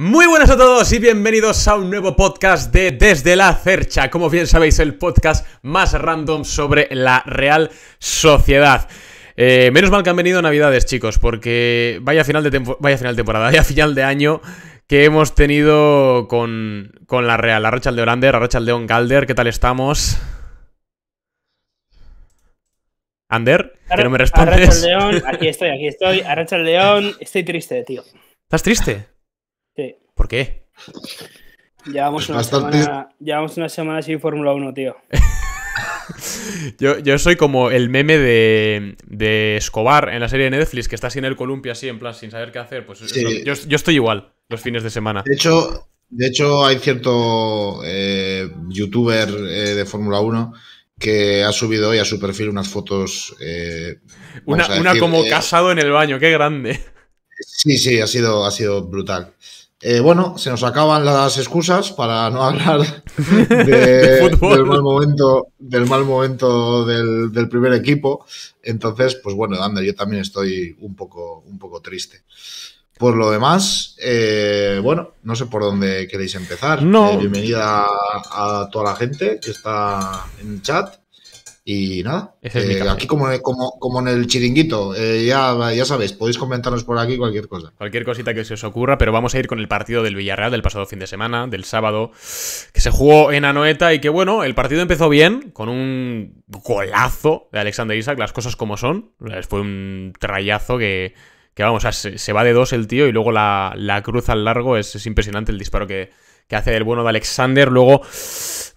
Muy buenas a todos y bienvenidos a un nuevo podcast de Desde la Cercha, como bien sabéis el podcast más random sobre la Real Sociedad. Eh, menos mal que han venido Navidades chicos, porque vaya final de, vaya final de temporada, vaya final de año que hemos tenido con, la Real, la Rachel de Orander, la Rachel de galder ¿qué tal estamos? Ander, que no me respondes. León, aquí estoy, aquí estoy, Arracha León, estoy triste, tío. ¿Estás triste? ¿Por qué? Llevamos, una, semana, sin Fórmula 1, tío. Yo, soy como el meme de, Escobar en la serie de Netflix, que está sin en el columpio, así en plan, sin saber qué hacer. Pues yo, estoy igual los fines de semana. De hecho, de hecho hay cierto eh, youtuber eh, de Fórmula 1 que ha subido hoy a su perfil unas fotos. Eh, una, como casado en el baño, qué grande. Sí, sí, ha sido, ha sido brutal. Eh, bueno, se nos acaban las excusas para no hablar del mal momento del, mal momento del, primer equipo. Entonces, pues bueno, Ander, yo también estoy un poco, un poco triste. Por lo demás, eh, bueno, no sé por dónde queréis empezar. Eh, bienvenida a, a, toda la gente que está en el chat. Y nada, eh, aquí como, como, en el chiringuito, eh, ya, ya sabéis, podéis comentarnos por aquí cualquier cosa. Cualquier cosita que se os ocurra, pero vamos a ir con el partido del Villarreal del pasado fin de semana, del sábado, que se jugó en Anoeta y que bueno, el partido empezó bien, con un golazo de Alexander Isaac, las cosas como son. Fue un trayazo que, que vamos, se, va de dos el tío y luego la, la cruz al largo, es, impresionante el disparo que, que hace el bueno de Alexander. Luego,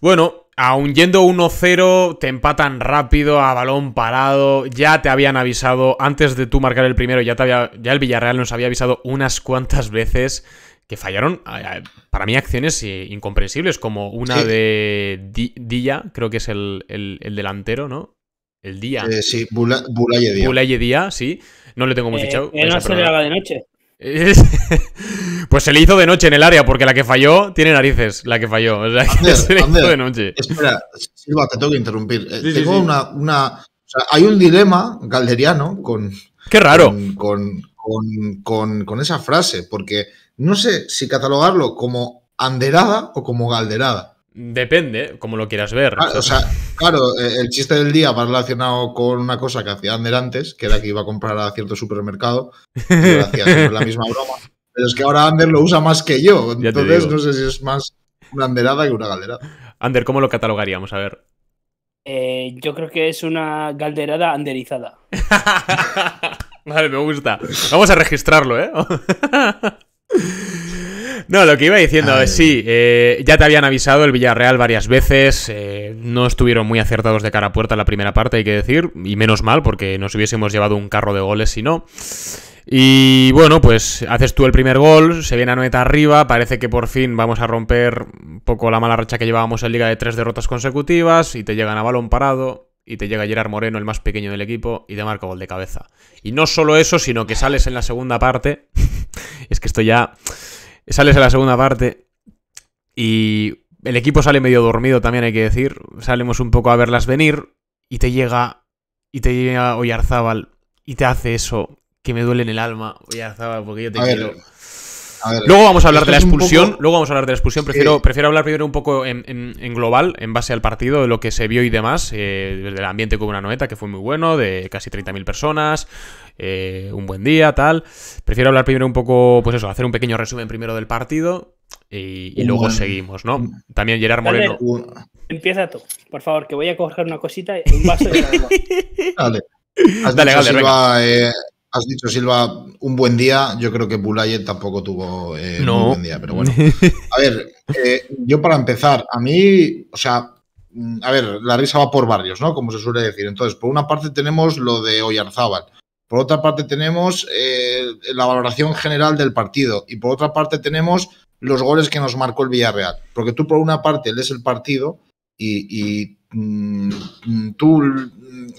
bueno, Aún yendo 1-0, te empatan rápido a balón parado. Ya te habían avisado, antes de tú marcar el primero, ya, te había, ya el Villarreal nos había avisado unas cuantas veces que fallaron, para mí, acciones eh, incomprensibles, como una de Día creo que es el, delantero, ¿no? El Día. Eh, sí, Bulaye Día. sí. No le tengo muy eh, fichado. Eh, no se de noche. Pues se le hizo de noche en el área, porque la que falló tiene narices, la que falló. O sea, se le hizo de noche. Espera, Silva, te tengo que interrumpir. Eh, una, hay un dilema galderiano con. Qué raro. Con, con, esa frase, porque no sé si catalogarlo como anderada o como galderada. Depende, como lo quieras ver. o sea, claro, eh, el chiste del día va relacionado con una cosa que hacía Ander antes, que era que iba a comprar a cierto supermercado, y hacía la misma broma es que ahora Ander lo usa más que yo. Entonces no sé si es más una anderada que una galderada. Ander, ¿cómo lo catalogaríamos? A ver. Eh, yo creo que es una galderada anderizada. vale, me gusta. Vamos a registrarlo, ¿eh? No, lo que iba diciendo es sí, eh, ya te habían avisado el Villarreal varias veces, eh, no estuvieron muy acertados de cara a puerta la primera parte, hay que decir, y menos mal, porque nos hubiésemos llevado un carro de goles si no. Y bueno, pues haces tú el primer gol, se viene a neta arriba, parece que por fin vamos a romper un poco la mala racha que llevábamos en liga de tres derrotas consecutivas y te llegan a balón parado y te llega Gerard Moreno, el más pequeño del equipo, y te marca gol de cabeza. Y no solo eso, sino que sales en la segunda parte, es que esto ya, sales en la segunda parte y el equipo sale medio dormido también hay que decir, salimos un poco a verlas venir y te llega, y te llega Oyarzábal y te hace eso que me duele en el alma. Ya estaba, porque yo te quiero. luego vamos a hablar de la expulsión. Luego vamos a hablar de la expulsión. Prefiero, prefiero hablar primero un poco en, global, en base al partido, de lo que se vio y demás. Eh, del ambiente como una noeta, que fue muy bueno, de casi 30.000 personas. Eh, un buen día, tal. Prefiero hablar primero un poco, pues eso, hacer un pequeño resumen primero del partido. Y, luego seguimos, ¿no? También Gerard Moreno. empieza tú, por favor, que voy a coger una cosita, un vaso de Dale. dale, dale, venga. Eh, has dicho, Silva, un buen día. Yo creo que Bulaye tampoco tuvo eh, un buen día, pero bueno. A ver, eh, yo para empezar, a mí, o sea, mm, a ver, la risa va por varios, ¿no? Como se suele decir. Entonces, por una parte tenemos lo de Oyarzábal. Por otra parte tenemos eh, la valoración general del partido. Y por otra parte tenemos los goles que nos marcó el Villarreal. Porque tú por una parte lees el partido y Mm, tú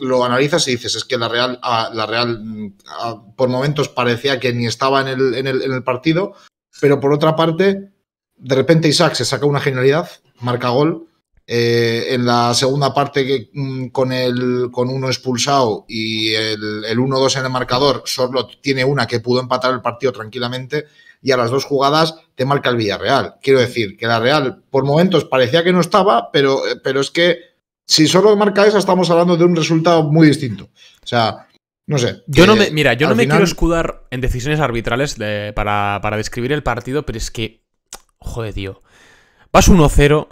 lo analizas y dices, es que la Real, ah, la Real mm, ah, por momentos parecía que ni estaba en el, en, el, partido, pero por otra parte, de repente Isaac se saca una genialidad, marca gol. Eh, en la segunda parte mm, con, el, con uno expulsado y el, el 1-2 en el marcador, solo tiene una que pudo empatar el partido tranquilamente y a las dos jugadas te marca el Villarreal. Quiero decir que la Real por momentos parecía que no estaba, pero, eh, pero es que si solo marca esa, estamos hablando de un resultado muy distinto. O sea, no sé. Yo no eh, me, mira, yo no me quiero escudar en decisiones arbitrales para, describir el partido, pero es que. Joder, tío. Vas 1-0.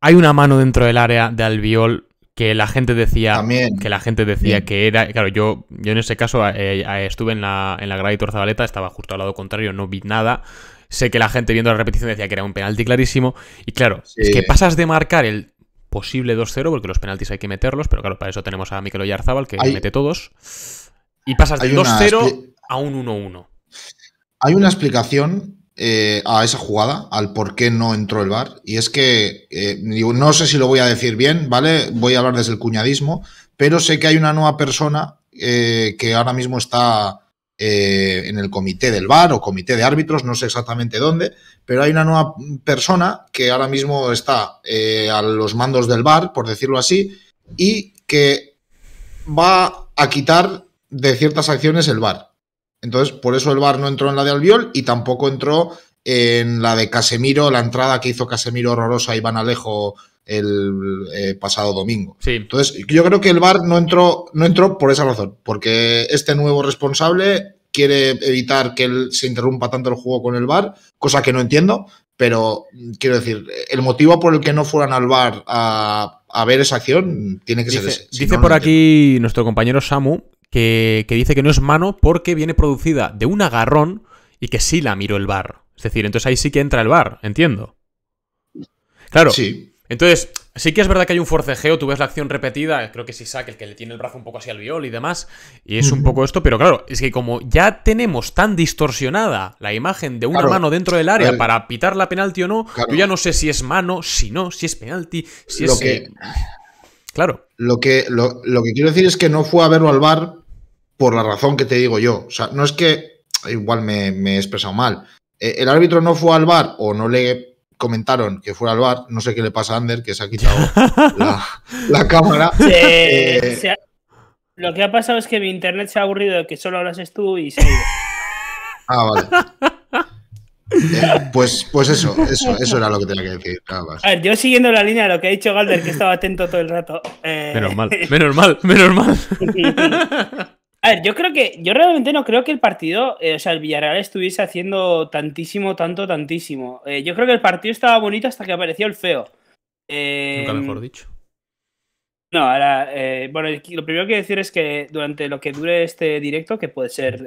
Hay una mano dentro del área de Albiol que la gente decía. Que la gente decía que era. Claro, yo, yo en ese caso eh, eh, estuve en la, en la grada estaba justo al lado contrario, no vi nada. Sé que la gente viendo la repetición decía que era un penalti clarísimo. Y claro, es que pasas de marcar el posible 2-0, porque los penaltis hay que meterlos, pero claro, para eso tenemos a Mikel Oyarzábal, que mete todos. Y pasas de 2-0 a un 1-1. Hay una explicación eh, a esa jugada, al por qué no entró el bar y es que, eh, no sé si lo voy a decir bien, ¿vale? Voy a hablar desde el cuñadismo, pero sé que hay una nueva persona eh, que ahora mismo está eh, en el comité del VAR o comité de árbitros, no sé exactamente dónde, pero hay una nueva persona que ahora mismo está eh, a los mandos del VAR, por decirlo así, y que va a quitar de ciertas acciones el VAR. Entonces, por eso el VAR no entró en la de Albiol y tampoco entró en la de Casemiro, la entrada que hizo Casemiro horrorosa a Iván Alejo el eh, pasado domingo. Sí. Entonces, yo creo que el bar no entró, no entró por esa razón, porque este nuevo responsable quiere evitar que él se interrumpa tanto el juego con el bar cosa que no entiendo, pero mm, quiero decir, el motivo por el que no fueran al bar a, ver esa acción tiene que ser ese. dice por aquí nuestro compañero Samu que, dice que no es mano porque viene producida de un agarrón y que sí la miró el bar Es decir, entonces ahí sí que entra el bar entiendo. Claro, sí. Entonces, sí que es verdad que hay un forcejeo, tú ves la acción repetida, creo que es Isaac el que le tiene el brazo un poco así al viol y demás, y es un poco esto, pero claro, es que como ya tenemos tan distorsionada la imagen de una mano dentro del área eh. para pitar la penalti o no, yo ya no sé si es mano, si no, si es penalti, si es... Eh, claro. Lo que, lo, que quiero decir es que no fue a verlo al bar por la razón que te digo yo. O sea, no es que... Igual me, me he expresado mal. Eh, el árbitro no fue al bar o no le comentaron que fuera al bar. No sé qué le pasa a Ander, que se ha quitado la, cámara. Eh, lo que ha pasado es que mi internet se ha aburrido de que solo hablases tú y se ha ido. Ah, vale. Eh, pues, pues eso, eso, era lo que tenía que decir. yo siguiendo la línea de lo que ha dicho Galder, que estaba atento todo el rato. Eh. Menos mal, menos mal, menos mal. A ver, yo creo que, yo realmente no creo que el partido, eh, o sea, el Villarreal estuviese haciendo tantísimo, tanto, tantísimo. Eh, yo creo que el partido estaba bonito hasta que apareció el feo. Nunca eh, mejor dicho. No, ahora, bueno, lo primero que decir es que durante lo que dure este directo, que puede ser,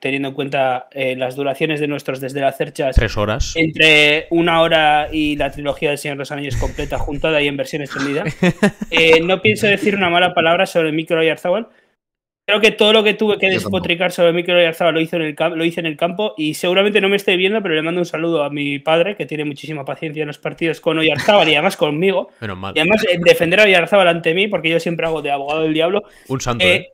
teniendo en cuenta las duraciones de nuestros desde la cerchas. Tres horas. Entre una hora y la trilogía del Señor de los Anillos completa, juntada y en versión extendida. no pienso decir una mala palabra sobre el micro y Creo que todo lo que tuve que despotricar sobre mí que lo, hizo en lo hice en el campo y seguramente no me esté viendo, pero le mando un saludo a mi padre, que tiene muchísima paciencia en los partidos con Oyarzábal y además conmigo. mal. Y además eh, defender a Oyarzábal ante mí, porque yo siempre hago de abogado del diablo. Un santo, eh, ¿eh?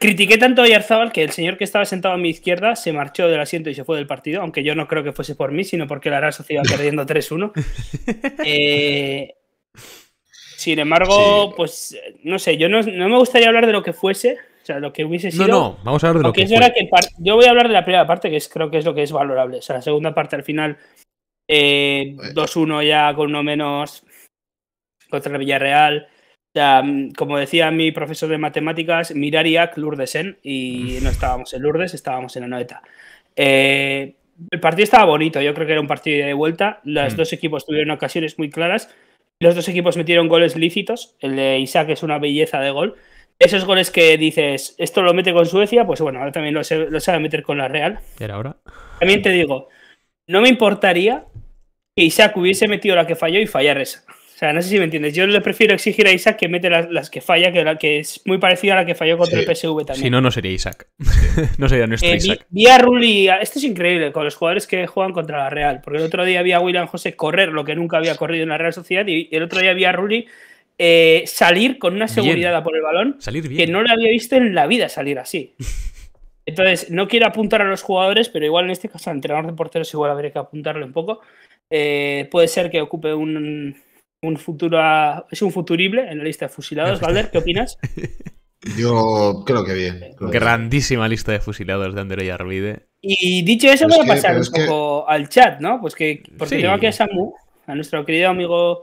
Critiqué tanto a Oyarzábal que el señor que estaba sentado a mi izquierda se marchó del asiento y se fue del partido, aunque yo no creo que fuese por mí, sino porque la Real se iba perdiendo 3-1. Eh, sin embargo, pues no sé, yo no, me gustaría hablar de lo que fuese, o sea, lo que hubiese sido. No, no, vamos a hablar de lo que, Yo voy a hablar de la primera parte, que es, creo que es lo que es valorable. O sea, la segunda parte al final, eh, 2-1 eh. ya con uno menos contra el Villarreal. O sea, mm, como decía mi profesor de matemáticas, miraría Lourdesen y no estábamos en Lourdes, estábamos en la Eh, el partido estaba bonito, yo creo que era un partido de vuelta. Los mm. dos equipos tuvieron ocasiones muy claras. Los dos equipos metieron goles lícitos. El de Isaac es una belleza de gol. Esos goles que dices, esto lo mete con Suecia, pues bueno, ahora también lo, lo sabe meter con la Real. Pero ahora. También te digo, no me importaría que Isaac hubiese metido la que falló y fallar esa. O sea, no sé si me entiendes. Yo le prefiero exigir a Isaac que mete las, las que falla, que, la, que es muy parecida a la que falló contra el PSV también. Si no, no sería Isaac. no sería nuestro eh, Rulli, esto es increíble, con los jugadores que juegan contra la Real. Porque el otro día vi a William José correr lo que nunca había corrido en la Real Sociedad y el otro día vi a Rulli eh, salir con una seguridad por el balón salir bien. que no le había visto en la vida salir así. Entonces, no quiero apuntar a los jugadores, pero igual en este caso al entrenador de porteros igual habría que apuntarlo un poco. Eh, puede ser que ocupe un, un futuro es un futurible en la lista de fusilados. Valder, ¿qué opinas? Yo creo que bien. Grandísima lista de fusilados de y Arvide. Y dicho eso, voy a pasar un poco al chat, ¿no? Pues que, porque tengo aquí a Samu, a nuestro querido amigo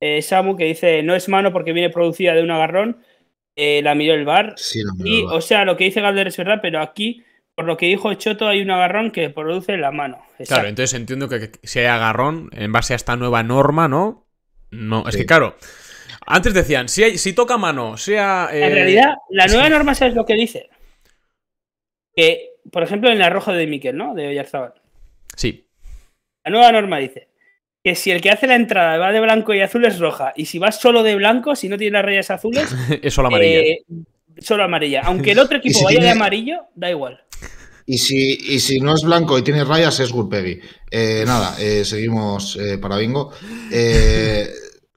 eh, Samu, que dice: No es mano porque viene producida de un agarrón. Eh, la miró el bar. Sí, miró y, o sea, lo que dice Galder es verdad, pero aquí, por lo que dijo Choto, hay un agarrón que produce la mano. Claro, entonces entiendo que, que si hay agarrón, en base a esta nueva norma, ¿no? No, es que claro. Antes decían, si, si toca mano, sea. En eh, realidad, la nueva norma es lo que dice. Que, por ejemplo, en la roja de Miquel, ¿no? De Ollarzabal. Sí. La nueva norma dice que si el que hace la entrada va de blanco y azul es roja. Y si va solo de blanco, si no tiene las rayas azules. es solo amarilla. Eh, solo amarilla. Aunque el otro equipo vaya de amarillo, da igual. Y si, y si no es blanco y tiene rayas, es Gurpegui. Eh, nada, eh, seguimos eh, para bingo.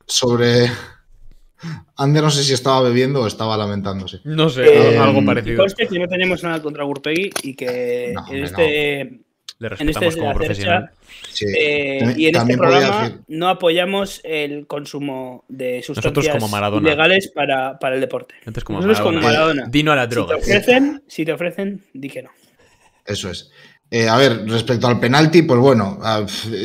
sobre. Ander no sé si estaba bebiendo o estaba lamentándose. No sé, algo parecido. no tenemos nada contra Gurpegui y que en este. Le en este como profesional. y en este programa no apoyamos el consumo de sustancias legales para, para, el deporte. como Nosotros como Maradona. Dino a la droga. Si te ofrecen, si te ofrecen, di que no. Eso es. Eh, a ver, respecto al penalti, pues bueno,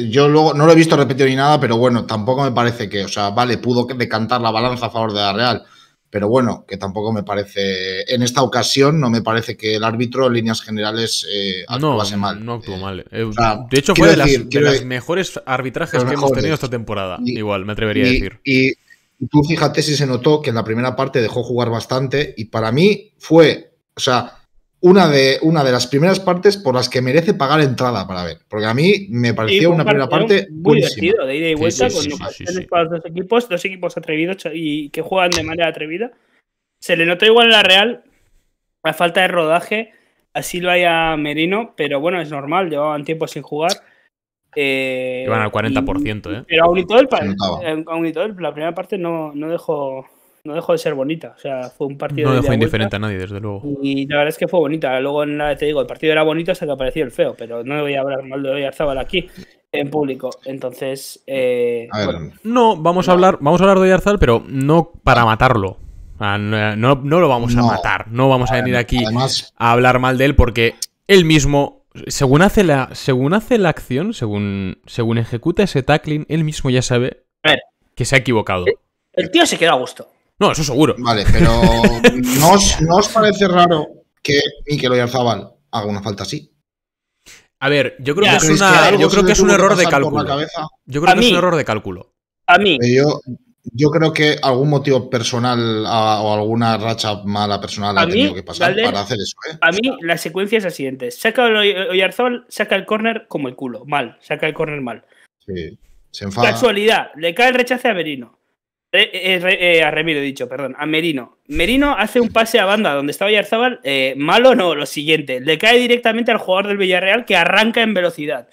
yo luego no lo he visto repetido ni nada, pero bueno, tampoco me parece que, o sea, vale, pudo decantar la balanza a favor de la Real, pero bueno, que tampoco me parece, en esta ocasión no me parece que el árbitro en líneas generales eh, actuase no, mal. No actuó eh, mal. Eh, de hecho, fue de, decir, mejores arbitrajes que hemos tenido esta temporada, igual, me atrevería a decir. Y, y tú fíjate si se notó que en la primera parte dejó jugar bastante y para mí fue, o sea, una de, una de las primeras partes por las que merece pagar entrada para ver. Porque a mí me pareció una primera parte muy buenísima. divertido, de ida y vuelta, con los dos equipos, dos equipos atrevidos y que juegan de manera atrevida. Se le nota igual en la Real, la falta de rodaje, Así lo haya a Merino, pero bueno, es normal, llevaban tiempo sin jugar. Eh, Iban al 40%, ¿eh? Pero eh, aún y todo, el, la primera parte no, no dejó no dejó de ser bonita. O sea, fue un partido. No de indiferente a nadie, desde luego. Y la verdad es que fue bonita. Luego, te digo, el partido era bonito hasta que apareció el feo, pero no voy a hablar mal de Oyarzabal aquí en público. Entonces. Eh, no, vamos a hablar, vamos a hablar de Oyarzal, pero no para matarlo. No, no, lo vamos a matar. No vamos a venir aquí a hablar mal de él porque él mismo. Según hace la, según hace la acción, según, según ejecuta ese tackling, él mismo ya sabe que se ha equivocado. El, tío se quedó a gusto. No, eso seguro. Vale, pero ¿no os, parece raro que Mikel Oyarzabal haga una falta así? A ver, yo creo que es, un error de cálculo. Yo creo que es un error de cálculo. A mí. Yo, creo que algún motivo personal o alguna racha mala personal ha tenido que pasar para hacer eso. ¿eh? A mí la secuencia es la siguiente. Saca Oyarzabal, saca el córner como el culo, mal. Saca el córner mal. Sí, se enfada. Casualidad, le cae el rechace a Verino. Eh, eh, eh, a Remiro he dicho, perdón, a Merino. Merino hace un pase a banda donde estaba Yarzábal, eh, malo no, lo siguiente, le cae directamente al jugador del Villarreal que arranca en velocidad.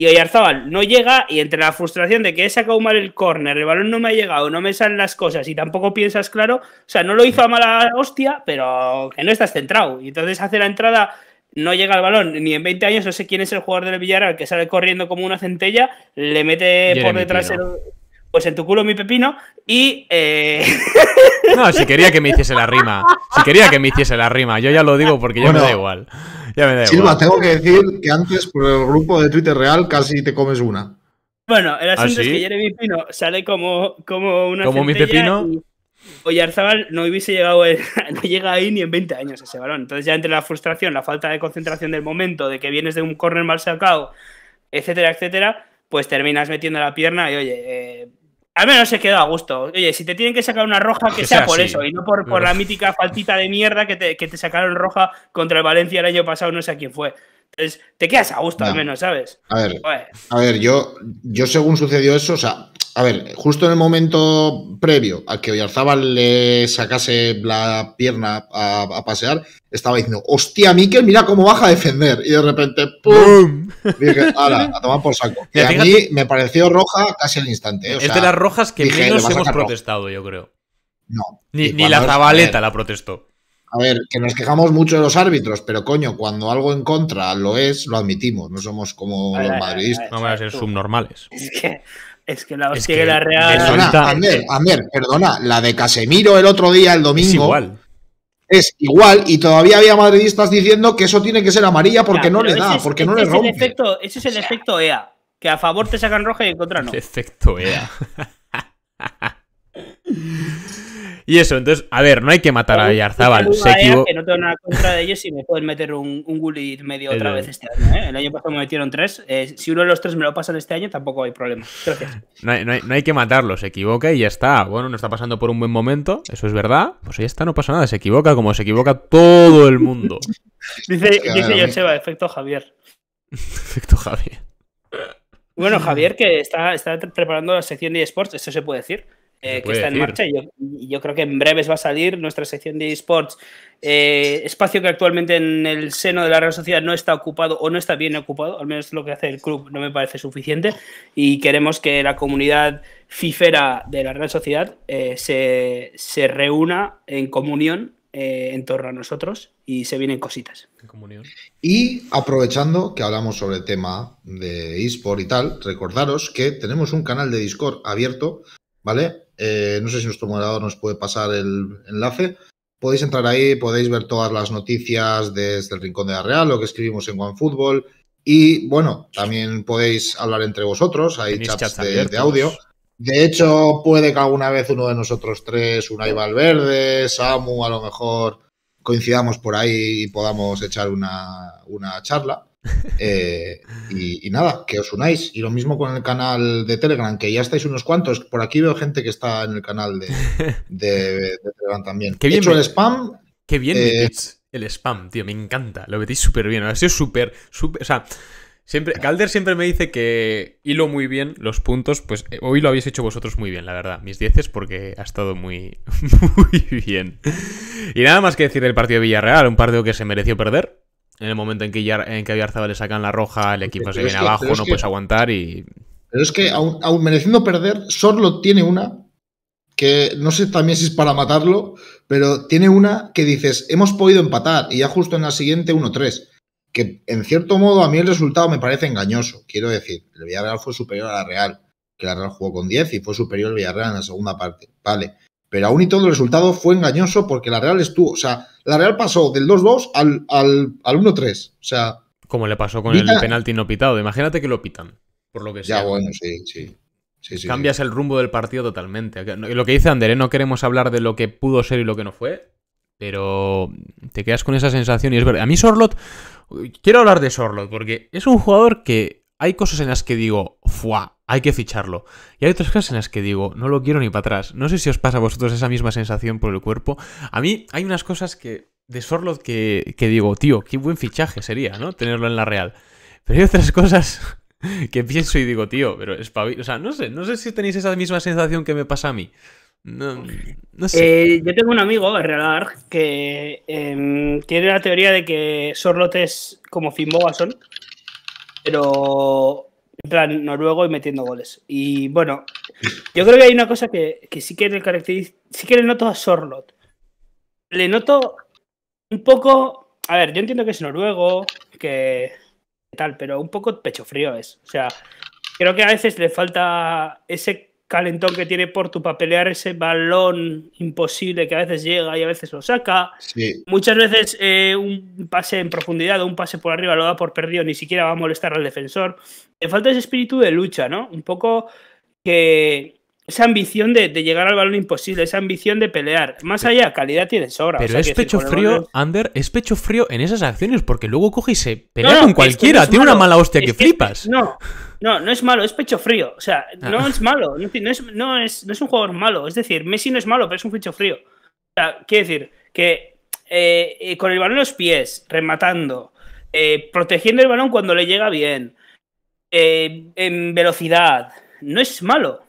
Y Oyarzábal no llega y entre la frustración de que he sacado mal el córner, el balón no me ha llegado, no me salen las cosas y tampoco piensas claro, o sea, no lo hizo a mala hostia, pero que no estás centrado. Y entonces hace la entrada, no llega el balón, ni en 20 años, no sé quién es el jugador del Villarreal que sale corriendo como una centella, le mete por detrás el pues en tu culo mi pepino y... Eh, no, si quería que me hiciese la rima. Si quería que me hiciese la rima. Yo ya lo digo porque ya me da igual. Silva, tengo que decir que antes por el grupo de Twitter Real casi te comes una. Bueno, el ¿Ah, asunto es que Jeremy Pino sale como, como una Como mi pepino. Oye, Oyarzabal no hubiese llegado, no llega ahí ni en 20 años ese balón. Entonces ya entre la frustración, la falta de concentración del momento, de que vienes de un córner mal sacado, etcétera, etcétera, pues terminas metiendo la pierna y oye, eh, al menos se quedó a gusto. Oye, si te tienen que sacar una roja, que, sea, por eso y no por, por la mítica faltita de mierda que te, que te, sacaron roja contra el Valencia el año pasado, no sé a quién fue te quedas a gusto al menos, ¿sabes? A ver, a ver yo, yo según sucedió eso, o sea, a ver, justo en el momento previo a que Oyarzábal le sacase la pierna a, pasear, estaba diciendo, hostia, Miquel, mira cómo baja a defender. Y de repente, ¡pum! Dije, ala, a tomar por saco. Y a mí me pareció roja casi al instante. ¿eh? es de las rojas que menos hemos protestado, yo creo. No. Ni, ni la zabaleta la protestó. A ver, que nos quejamos mucho de los árbitros, pero coño, cuando algo en contra lo es, lo admitimos. No somos como los madridistas. No van a ser subnormales. Es que, es que la hostia es la Real. Perdona, Ander, perdona. La de Casemiro el otro día, el domingo. Es igual. Es igual, y todavía había madridistas diciendo que eso tiene que ser amarilla porque no le da, porque no le rompe. El efecto, ese es el efecto EA. Que a favor te sacan roja y en contra no. Efecto EA. Y eso, entonces, a ver, no hay que matar a Yarzábal. Se Que no tengo nada contra de ellos y me pueden meter un, un medio otra vez este año. ¿eh? El año pasado me metieron tres. Eh, si uno de los tres me lo pasan este año, tampoco hay problema. No hay, que matarlo, se equivoca y ya está. Bueno, no está pasando por un buen momento, eso es verdad. Pues ahí está, no pasa nada, se equivoca como se equivoca todo el mundo. dice dice Joseba, efecto Javier. efecto Javier. Bueno, Javier, que está, está preparando la sección de eSports, eso se puede decir. Eh, que está en marcha y yo, creo que en breves va a salir nuestra sección de esports, eh, espacio que actualmente en el seno de la Real Sociedad no está ocupado o no está bien ocupado, al menos lo que hace el club no me parece suficiente y queremos que la comunidad fifera de la Real Sociedad eh, se, se, reúna en comunión en torno a nosotros y se vienen cositas. Y aprovechando que hablamos sobre el tema de eSport y tal, recordaros que tenemos un canal de Discord abierto ¿vale? Eh, no sé si nuestro moderador nos puede pasar el enlace. Podéis entrar ahí, podéis ver todas las noticias desde el Rincón de la Real, lo que escribimos en OneFootball. Y bueno, también podéis hablar entre vosotros, hay chats, de, audio. De hecho, puede que alguna vez uno de nosotros tres, Unai Valverde, Samu, a lo mejor coincidamos por ahí y podamos echar una charla. Eh, y, nada, que os unáis. Y lo mismo con el canal de Telegram, que ya estáis unos cuantos. Por aquí veo gente que está en el canal de, Telegram también. Qué bien el spam. Qué bien eh, el spam, tío. Me encanta. Lo metéis súper bien. Ha sido súper, súper. O sea. Siempre, Calder siempre me dice que hilo muy bien los puntos, pues eh, hoy lo habéis hecho vosotros muy bien, la verdad. Mis dieces porque ha estado muy, muy bien. Y nada más que decir del partido de Villarreal, un partido que se mereció perder, en el momento en que, ya, en que a le sacan la roja, el equipo se viene abajo, no puedes aguantar y. Pero es que, aun, mereciendo perder, solo tiene una que no sé también si es para matarlo, pero tiene una que dices, hemos podido empatar y ya justo en la siguiente 1-3. Que en cierto modo a mí el resultado me parece engañoso. Quiero decir, el Villarreal fue superior a la Real, que la Real jugó con 10 y fue superior el Villarreal en la segunda parte. Vale pero aún y todo el resultado fue engañoso porque la Real estuvo, o sea, la Real pasó del 2-2 al, al, 1-3. O sea... Como le pasó con el penalti no pitado. Imagínate que lo pitan, por lo que sea. Ya, bueno, sí, sí. Sí, cambias el rumbo del partido totalmente. Lo que dice Ander, no queremos hablar de lo que pudo ser y lo que no fue, pero te quedas con esa sensación y es verdad. A mí Sorlot, quiero hablar de Sorlot porque es un jugador que hay cosas en las que digo, fuá hay que ficharlo. Y hay otras cosas en las que digo, no lo quiero ni para atrás. No sé si os pasa a vosotros esa misma sensación por el cuerpo. A mí hay unas cosas que de Sorlot que, que digo, tío, qué buen fichaje sería, ¿no? Tenerlo en la Real. Pero hay otras cosas que pienso y digo, tío, pero es O sea, no sé, no sé si tenéis esa misma sensación que me pasa a mí. No, sé. Eh, yo tengo un amigo, Real que em, tiene la teoría de que Sorlot es como Finn pero en plan noruego y metiendo goles. Y bueno, yo creo que hay una cosa que, que sí que le caracteriza, sí que le noto a Sorlot. Le noto un poco, a ver, yo entiendo que es noruego, que tal, pero un poco pecho frío es. O sea, creo que a veces le falta ese calentón que tiene Portu para pelear ese balón imposible que a veces llega y a veces lo saca. Muchas veces eh, un pase en profundidad o un pase por arriba lo da por perdido, ni siquiera va a molestar al defensor. Le falta ese espíritu de lucha, ¿no? Un poco que, esa ambición de, llegar al balón imposible, esa ambición de pelear. Más allá, calidad tienes sobra. Pero es pecho frío, Under, Ander, es pecho frío en esas acciones, porque luego coge y se pelea con cualquiera, tiene una mala hostia que, flipas. No, no, no es malo, es pecho frío. O sea, ah. no es malo, no, es, un jugador malo. Es decir, Messi no es malo, pero es un pecho frío. O sea, quiere decir que eh, eh, con el balón en los pies, rematando, eh, protegiendo el balón cuando le llega bien, en velocidad, no es malo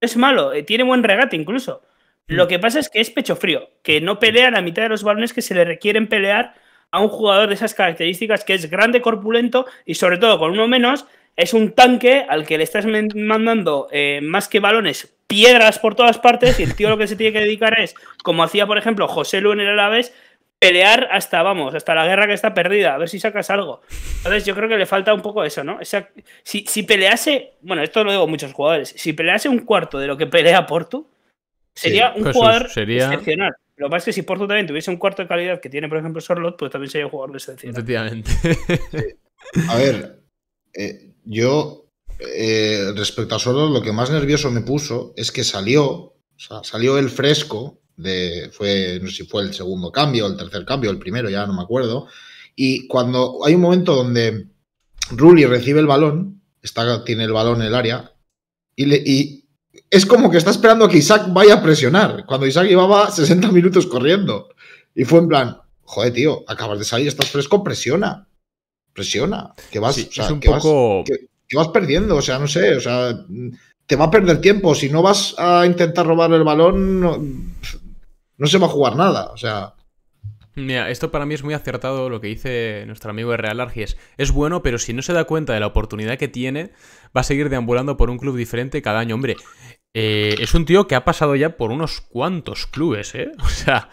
es malo, eh, tiene buen regate incluso. Mm. Lo que pasa es que es pecho frío, que no pelea la mitad de los balones que se le requieren pelear a un jugador de esas características, que es grande, corpulento y sobre todo con uno menos, es un tanque al que le estás mandando eh, más que balones, piedras por todas partes y el tío lo que se tiene que dedicar es, como hacía por ejemplo José Lu en el Alaves, pelear hasta, vamos, hasta la guerra que está perdida, a ver si sacas algo. Entonces yo creo que le falta un poco eso, ¿no? si, pelease, bueno, esto lo digo a muchos jugadores, si pelease un cuarto de lo que pelea Portu sería un jugador excepcional. Lo más es que si Portu también tuviese un cuarto de calidad que tiene, por ejemplo, Sorlot, pues también sería un jugador excepcional. Efectivamente. A ver, eh, yo eh, respecto a Sorlot, lo que más nervioso me puso es que salió, o sea, salió el fresco de, fue, no sé si fue el segundo cambio, el tercer cambio, el primero, ya no me acuerdo. Y cuando hay un momento donde Rulli recibe el balón, está, tiene el balón en el área, y, es como que está esperando a que Isaac vaya a presionar, cuando Isaac llevaba 60 minutos corriendo. Y fue en plan, joder, tío, acabas de salir, estás fresco, presiona. Presiona. Que vas, un vas perdiendo, o sea, no sé, o sea, te va a perder tiempo. Si no vas a intentar robar el balón, no se va a jugar nada, o sea... Mira, esto para mí es muy acertado lo que dice nuestro amigo Real Argies. Es bueno, pero si no se da cuenta de la oportunidad que tiene, va a seguir deambulando por un club diferente cada año. Hombre, eh, es un tío que ha pasado ya por unos cuantos clubes, ¿eh? O sea,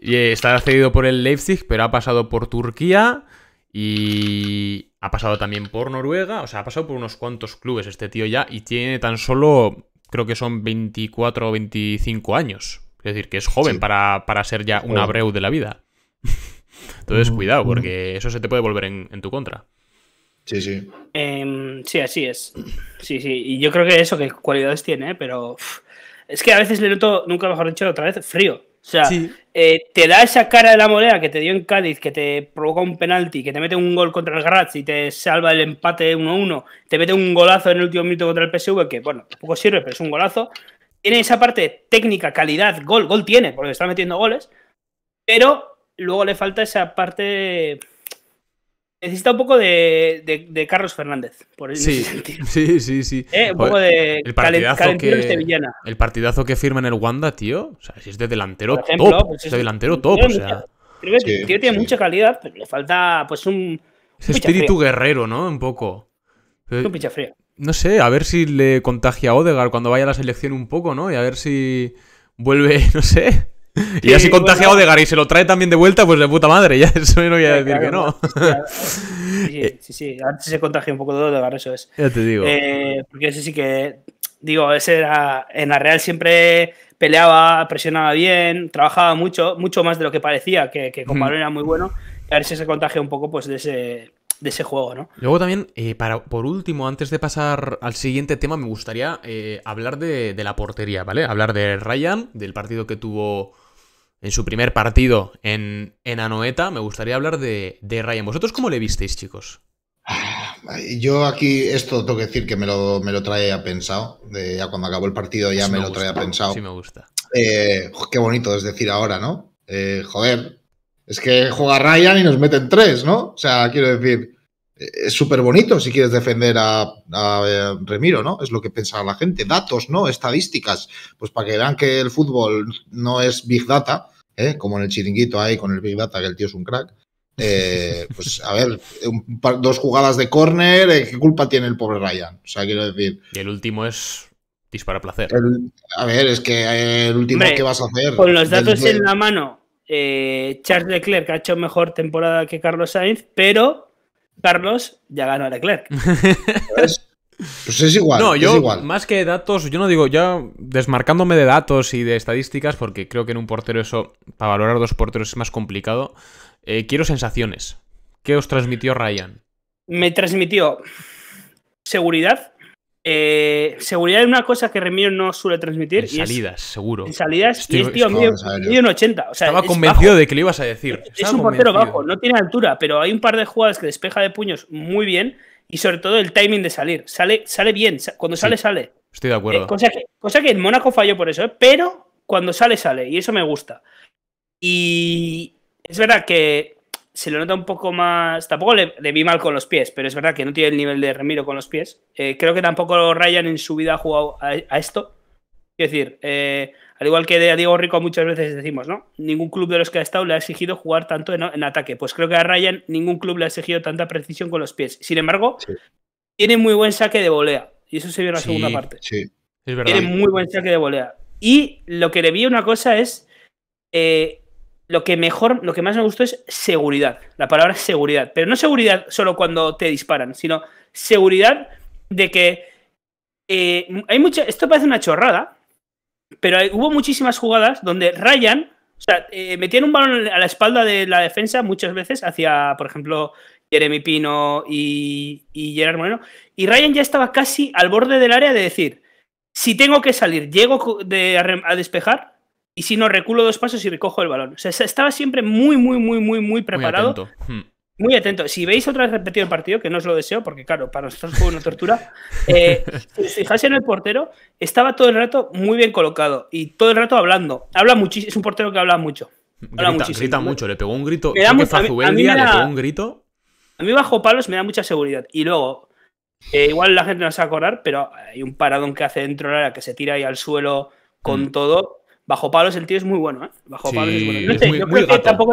eh, está cedido por el Leipzig, pero ha pasado por Turquía y ha pasado también por Noruega. O sea, ha pasado por unos cuantos clubes este tío ya y tiene tan solo, creo que son 24 o 25 años. Es decir, que es joven para, ser ya un abreu de la vida. Entonces, cuidado, porque eso se te puede volver en, tu contra. Sí, sí. Em, sí, así es. Sí, sí. Y yo creo que eso, que cualidades tiene, ¿eh? pero es que a veces le noto, nunca mejor dicho, otra vez, frío. O sea, eh, te da esa cara de la moneda que te dio en Cádiz, que te provoca un penalti, que te mete un gol contra el Graz y te salva el empate 1-1, te mete un golazo en el último minuto contra el PSV, que bueno, tampoco sirve, pero es un golazo tiene esa parte técnica, calidad, gol, gol tiene, porque está metiendo goles, pero luego le falta esa parte... Necesita un poco de, Carlos Fernández, por eso. Sí, sí, sí, sí. Eh, un poco de el partidazo, que, el partidazo que firma en el Wanda, tío. O sea, si es de delantero top. Pues es de delantero top, Creo que el tío tiene mucha calidad, pero le falta pues un... espíritu guerrero, ¿no? Un poco. un pinche frío no sé, a ver si le contagia a Odegar cuando vaya a la selección un poco, ¿no? Y a ver si vuelve, no sé. y ya si contagia a Odegar y se lo trae también de vuelta, pues de puta madre, ya eso no voy a decir que no. Sí, sí, sí, a se contagia un poco de Odegar, eso es. Ya te digo. Eh, porque ese sí que, digo, ese era, en la Real siempre peleaba, presionaba bien, trabajaba mucho, mucho más de lo que parecía, que, con era muy bueno. A ver si se contagia un poco pues de ese de ese juego, ¿no? Luego también, eh, para, por último, antes de pasar al siguiente tema, me gustaría eh, hablar de, la portería, ¿vale? Hablar de Ryan, del partido que tuvo en su primer partido en, en Anoeta. Me gustaría hablar de, de Ryan. ¿Vosotros cómo le visteis, chicos? Yo aquí esto tengo que decir que me lo, me lo trae a pensado. ya cuando acabó el partido ya me, lo trae a pensado. Sí me gusta. Eh, qué bonito es decir ahora, ¿no? joder, es que juega Ryan y nos meten tres, ¿no? O sea, quiero decir, es súper bonito si quieres defender a, eh, Remiro, ¿no? Es lo que pensaba la gente. Datos, ¿no? Estadísticas. Pues para que vean que el fútbol no es Big Data, ¿eh? como en el chiringuito ahí con el Big Data, que el tío es un crack. Eh, pues a ver, dos jugadas de córner, eh, ¿qué culpa tiene el pobre Ryan? O sea, quiero decir. Y el último es dispara placer. a ver, es que el último, ¿qué vas a hacer? Con los datos en la mano eh, Charles Leclerc ha hecho mejor temporada que Carlos Sainz, pero Carlos ya ganó a Leclerc. Pues, pues, es igual. No, yo, más que datos, yo no digo, ya desmarcándome de datos y de estadísticas, porque creo que en un portero eso, para valorar dos porteros es más complicado, eh, quiero sensaciones. ¿Qué os transmitió Ryan? Me transmitió seguridad, eh, seguridad es una cosa que Remiro no suele transmitir. salidas, seguro. salidas, y tío, mío 80. Estaba convencido de que lo ibas a decir. Es, un portero bajo, no tiene altura, pero hay un par de jugadas que despeja de puños muy bien y sobre todo el timing de salir. Sale, sale bien, cuando sale, sale. Estoy de acuerdo. Eh, cosa, que, cosa, que, en Mónaco falló por eso, ¿eh? pero cuando sale, sale y eso me gusta. Y es verdad que se lo nota un poco más. Tampoco le, vi mal con los pies, pero es verdad que no tiene el nivel de Remiro con los pies. Eh, creo que tampoco Ryan en su vida ha jugado a, esto. es decir, eh, al igual que de Diego Rico muchas veces decimos, ¿no? Ningún club de los que ha estado le ha exigido jugar tanto en, ataque. Pues creo que a Ryan ningún club le ha exigido tanta precisión con los pies. Sin embargo, tiene muy buen saque de volea. Y eso se vio en la segunda parte. Sí, es verdad. Tiene muy buen saque de volea. Y lo que le vi una cosa es. Eh, lo que mejor, lo que más me gustó es seguridad, la palabra seguridad, pero no seguridad solo cuando te disparan, sino seguridad de que eh, hay mucha, esto parece una chorrada, pero hubo muchísimas jugadas donde Ryan, o sea, eh, un balón a la espalda de la defensa muchas veces hacia, por ejemplo, Jeremy Pino y, y Gerard Moreno, y Ryan ya estaba casi al borde del área de decir, si tengo que salir, llego a despejar, y si no, reculo dos pasos y recojo el balón. O sea, estaba siempre muy, muy, muy, muy, muy preparado. Hmm. Muy atento. Si veis otra vez repetido el partido, que no os lo deseo, porque claro, para nosotros fue una tortura, eh, fijarse en el portero, estaba todo el rato muy bien colocado y todo el rato hablando. Habla muchísimo, es un portero que habla mucho. grita, mucho, le pegó un grito. a mí, le pegó un grito. A mí bajo palos me da mucha seguridad. Y luego, eh, igual la gente no se va a acordar, pero hay un paradón que hace dentro de la que se tira ahí al suelo con hmm. todo Bajo palos el tío es muy bueno, ¿eh? Bajo palos es bueno. yo tampoco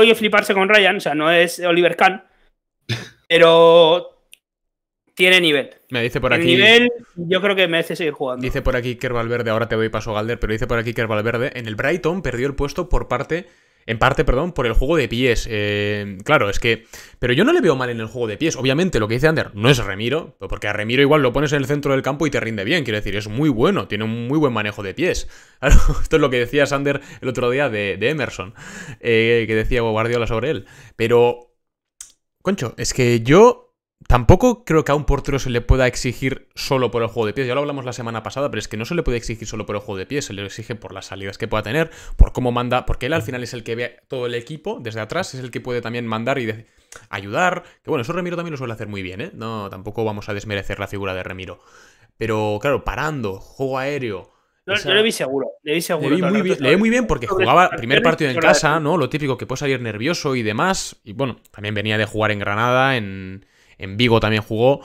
hay que, fliparse con Ryan, o sea, no es Oliver Kahn, pero tiene nivel. Me dice por aquí. nivel, yo creo que merece seguir jugando. Dice por aquí Kerbal Verde, ahora te voy paso Galder, pero dice por aquí Kerbal Verde, en el Brighton perdió el puesto por parte en parte, perdón, por el juego de pies. Eh, claro, es que. Pero yo no le veo mal en el juego de pies. Obviamente, lo que dice Ander no es Remiro, porque a Remiro igual lo pones en el centro del campo y te rinde bien. Quiero decir, es muy bueno, tiene un muy buen manejo de pies. esto es lo que decía Sander el otro día de, Emerson, eh, que decía Guardiola sobre él. Pero. Concho, es que yo Tampoco creo que a un portero se le pueda exigir solo por el juego de pies. Ya lo hablamos la semana pasada, pero es que no se le puede exigir solo por el juego de pies, se le exige por las salidas que pueda tener, por cómo manda, porque él al final es el que ve todo el equipo desde atrás, es el que puede también mandar y ayudar. Que bueno, eso Remiro también lo suele hacer muy bien, ¿eh? No, tampoco vamos a desmerecer la figura de Remiro. Pero claro, parando, juego aéreo, no, yo le vi seguro, le vi seguro. muy bien, muy bien, porque jugaba primer partido en casa, ¿no? Lo típico que puede salir nervioso y demás. Y bueno, también venía de jugar en Granada, en, en Vigo también jugó,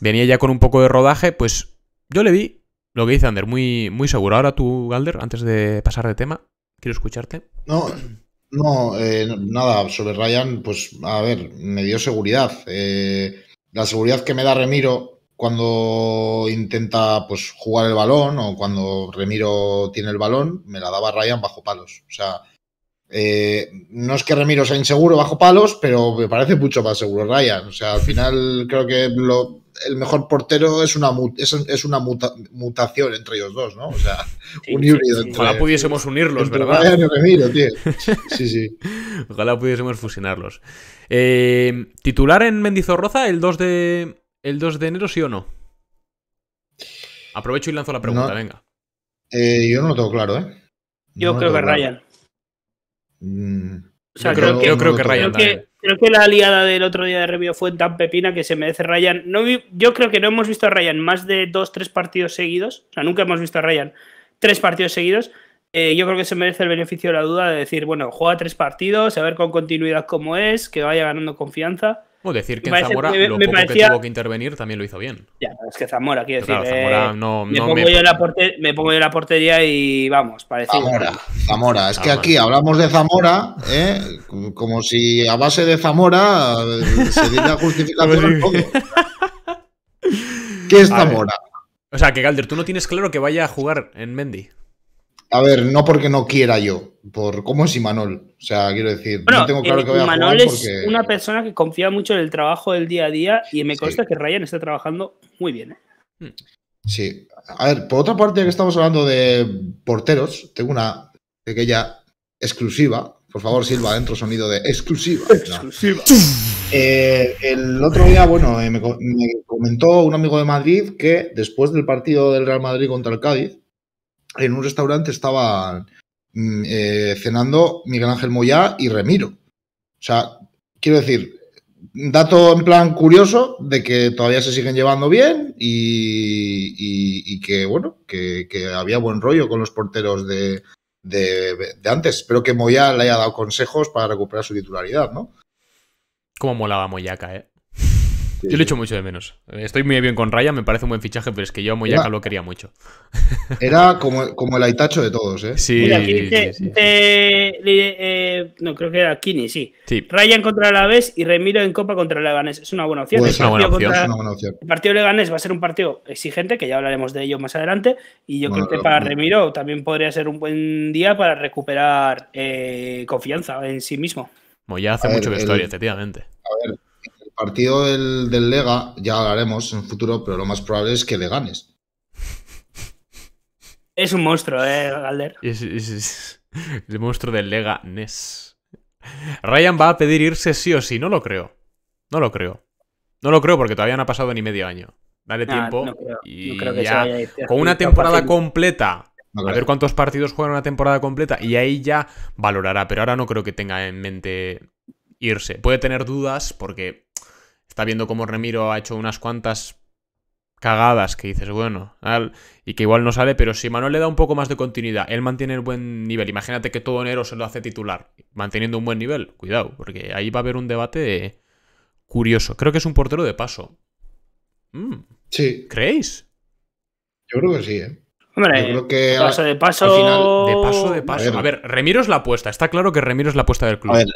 venía ya con un poco de rodaje, pues yo le vi lo que dice Ander, muy, muy seguro. Ahora tú, Galder, antes de pasar de tema, quiero escucharte. No, no, eh, nada, sobre Ryan, pues a ver, me dio seguridad. Eh, la seguridad que me da Remiro cuando intenta pues, jugar el balón o cuando Remiro tiene el balón, me la daba Ryan bajo palos. O sea, eh, no es que Ramiro sea inseguro bajo palos, pero me parece mucho más seguro Ryan. O sea, al final creo que el mejor portero es una, es, una mutación entre ellos dos, ¿no? O sea, Ojalá pudiésemos unirlos, ¿verdad? Ryan y tío. Ojalá pudiésemos fusionarlos. Eh, ¿Titular en Mendizorroza el 2, de, el 2 de enero, sí o no? Aprovecho y lanzo la pregunta, venga. Eh, yo no lo tengo claro, ¿eh? Yo creo que Ryan. Mm, yo creo, que Ryan. Creo que, creo que la aliada del otro día de review fue tan pepina que se merece Ryan. No, yo creo que no hemos visto a Ryan más de dos, tres partidos seguidos. O sea, nunca hemos visto a Ryan tres partidos seguidos. Eh, yo creo que se merece el beneficio de la duda de decir, bueno, juega tres partidos, a ver con continuidad cómo es, que vaya ganando confianza decir que Zamora lo que tuvo que intervenir también lo hizo bien. Ya, es que Zamora, quiero decir. me, pongo yo la me, la portería y vamos, parece Zamora, Zamora. Es que ah, aquí hablamos de Zamora, ¿eh? como si a base de Zamora eh, se diera justificación ¿Qué es Zamora? O sea, que Galder, tú no tienes claro que vaya a jugar en Mendy. A ver, no porque no quiera yo, por cómo es Imanol. O sea, quiero decir, no tengo eh, claro que voy a es una persona que confía mucho en el trabajo del día a día y me consta que Ryan está trabajando muy bien. ¿eh? Hmm. Sí. A ver, por otra parte, que estamos hablando de porteros, tengo una pequeña exclusiva. Por favor, Silva, dentro sonido de exclusiva. Exclusiva. Eh, el otro día, bueno, me comentó un amigo de Madrid que después del partido del Real Madrid contra el Cádiz, en un restaurante estaban mm, eh, cenando Miguel Ángel Moyá y Remiro. O sea, quiero decir, dato en plan curioso de que todavía se siguen llevando bien y, que, bueno, que, había buen rollo con los porteros de, de, antes. Espero que Moyá le haya dado consejos para recuperar su titularidad, ¿no? Cómo molaba Moyaca, ¿eh? yo le echo mucho de menos. Estoy muy bien con Raya, me parece un buen fichaje, pero es que yo a Moyaka lo quería mucho. Era como, como el Aitacho de todos, ¿eh? Sí, eh, no, creo que era Kini, sí. Raya contra la vez y Remiro en Copa contra el Leganés. Es una buena opción. es, una buena opción. El partido Leganés va a ser un partido exigente, que ya hablaremos de ello más adelante. Y yo creo que para Remiro también podría ser un buen día para recuperar eh, confianza en sí mismo. Moyá hace mucho mucho historia, efectivamente. A ver, partido del, Lega, ya hablaremos en el futuro, pero lo más probable es que le ganes. Es un monstruo, eh, Galder. Es, el monstruo del Lega Ness. Ryan va a pedir irse sí o sí, no lo creo. No lo creo. No lo creo porque todavía no ha pasado ni medio año. Dale tiempo. y ya con una temporada completa. a ver cuántos partidos juegan una temporada completa y ahí ya valorará. Pero ahora no creo que tenga en mente irse. Puede tener dudas porque Está viendo cómo Remiro ha hecho unas cuantas cagadas que dices, bueno, y que igual no sale, pero si Manuel le da un poco más de continuidad, él mantiene el buen nivel. Imagínate que todo enero se lo hace titular, manteniendo un buen nivel. Cuidado, porque ahí va a haber un debate curioso. Creo que es un portero de paso. Mm. Sí. ¿Creéis? Yo creo que sí, ¿eh? Hombre, Yo creo que de paso. Al final, de paso de paso. A ver, a Remiro es la apuesta. Está claro que Remiro es la apuesta del club. A ver,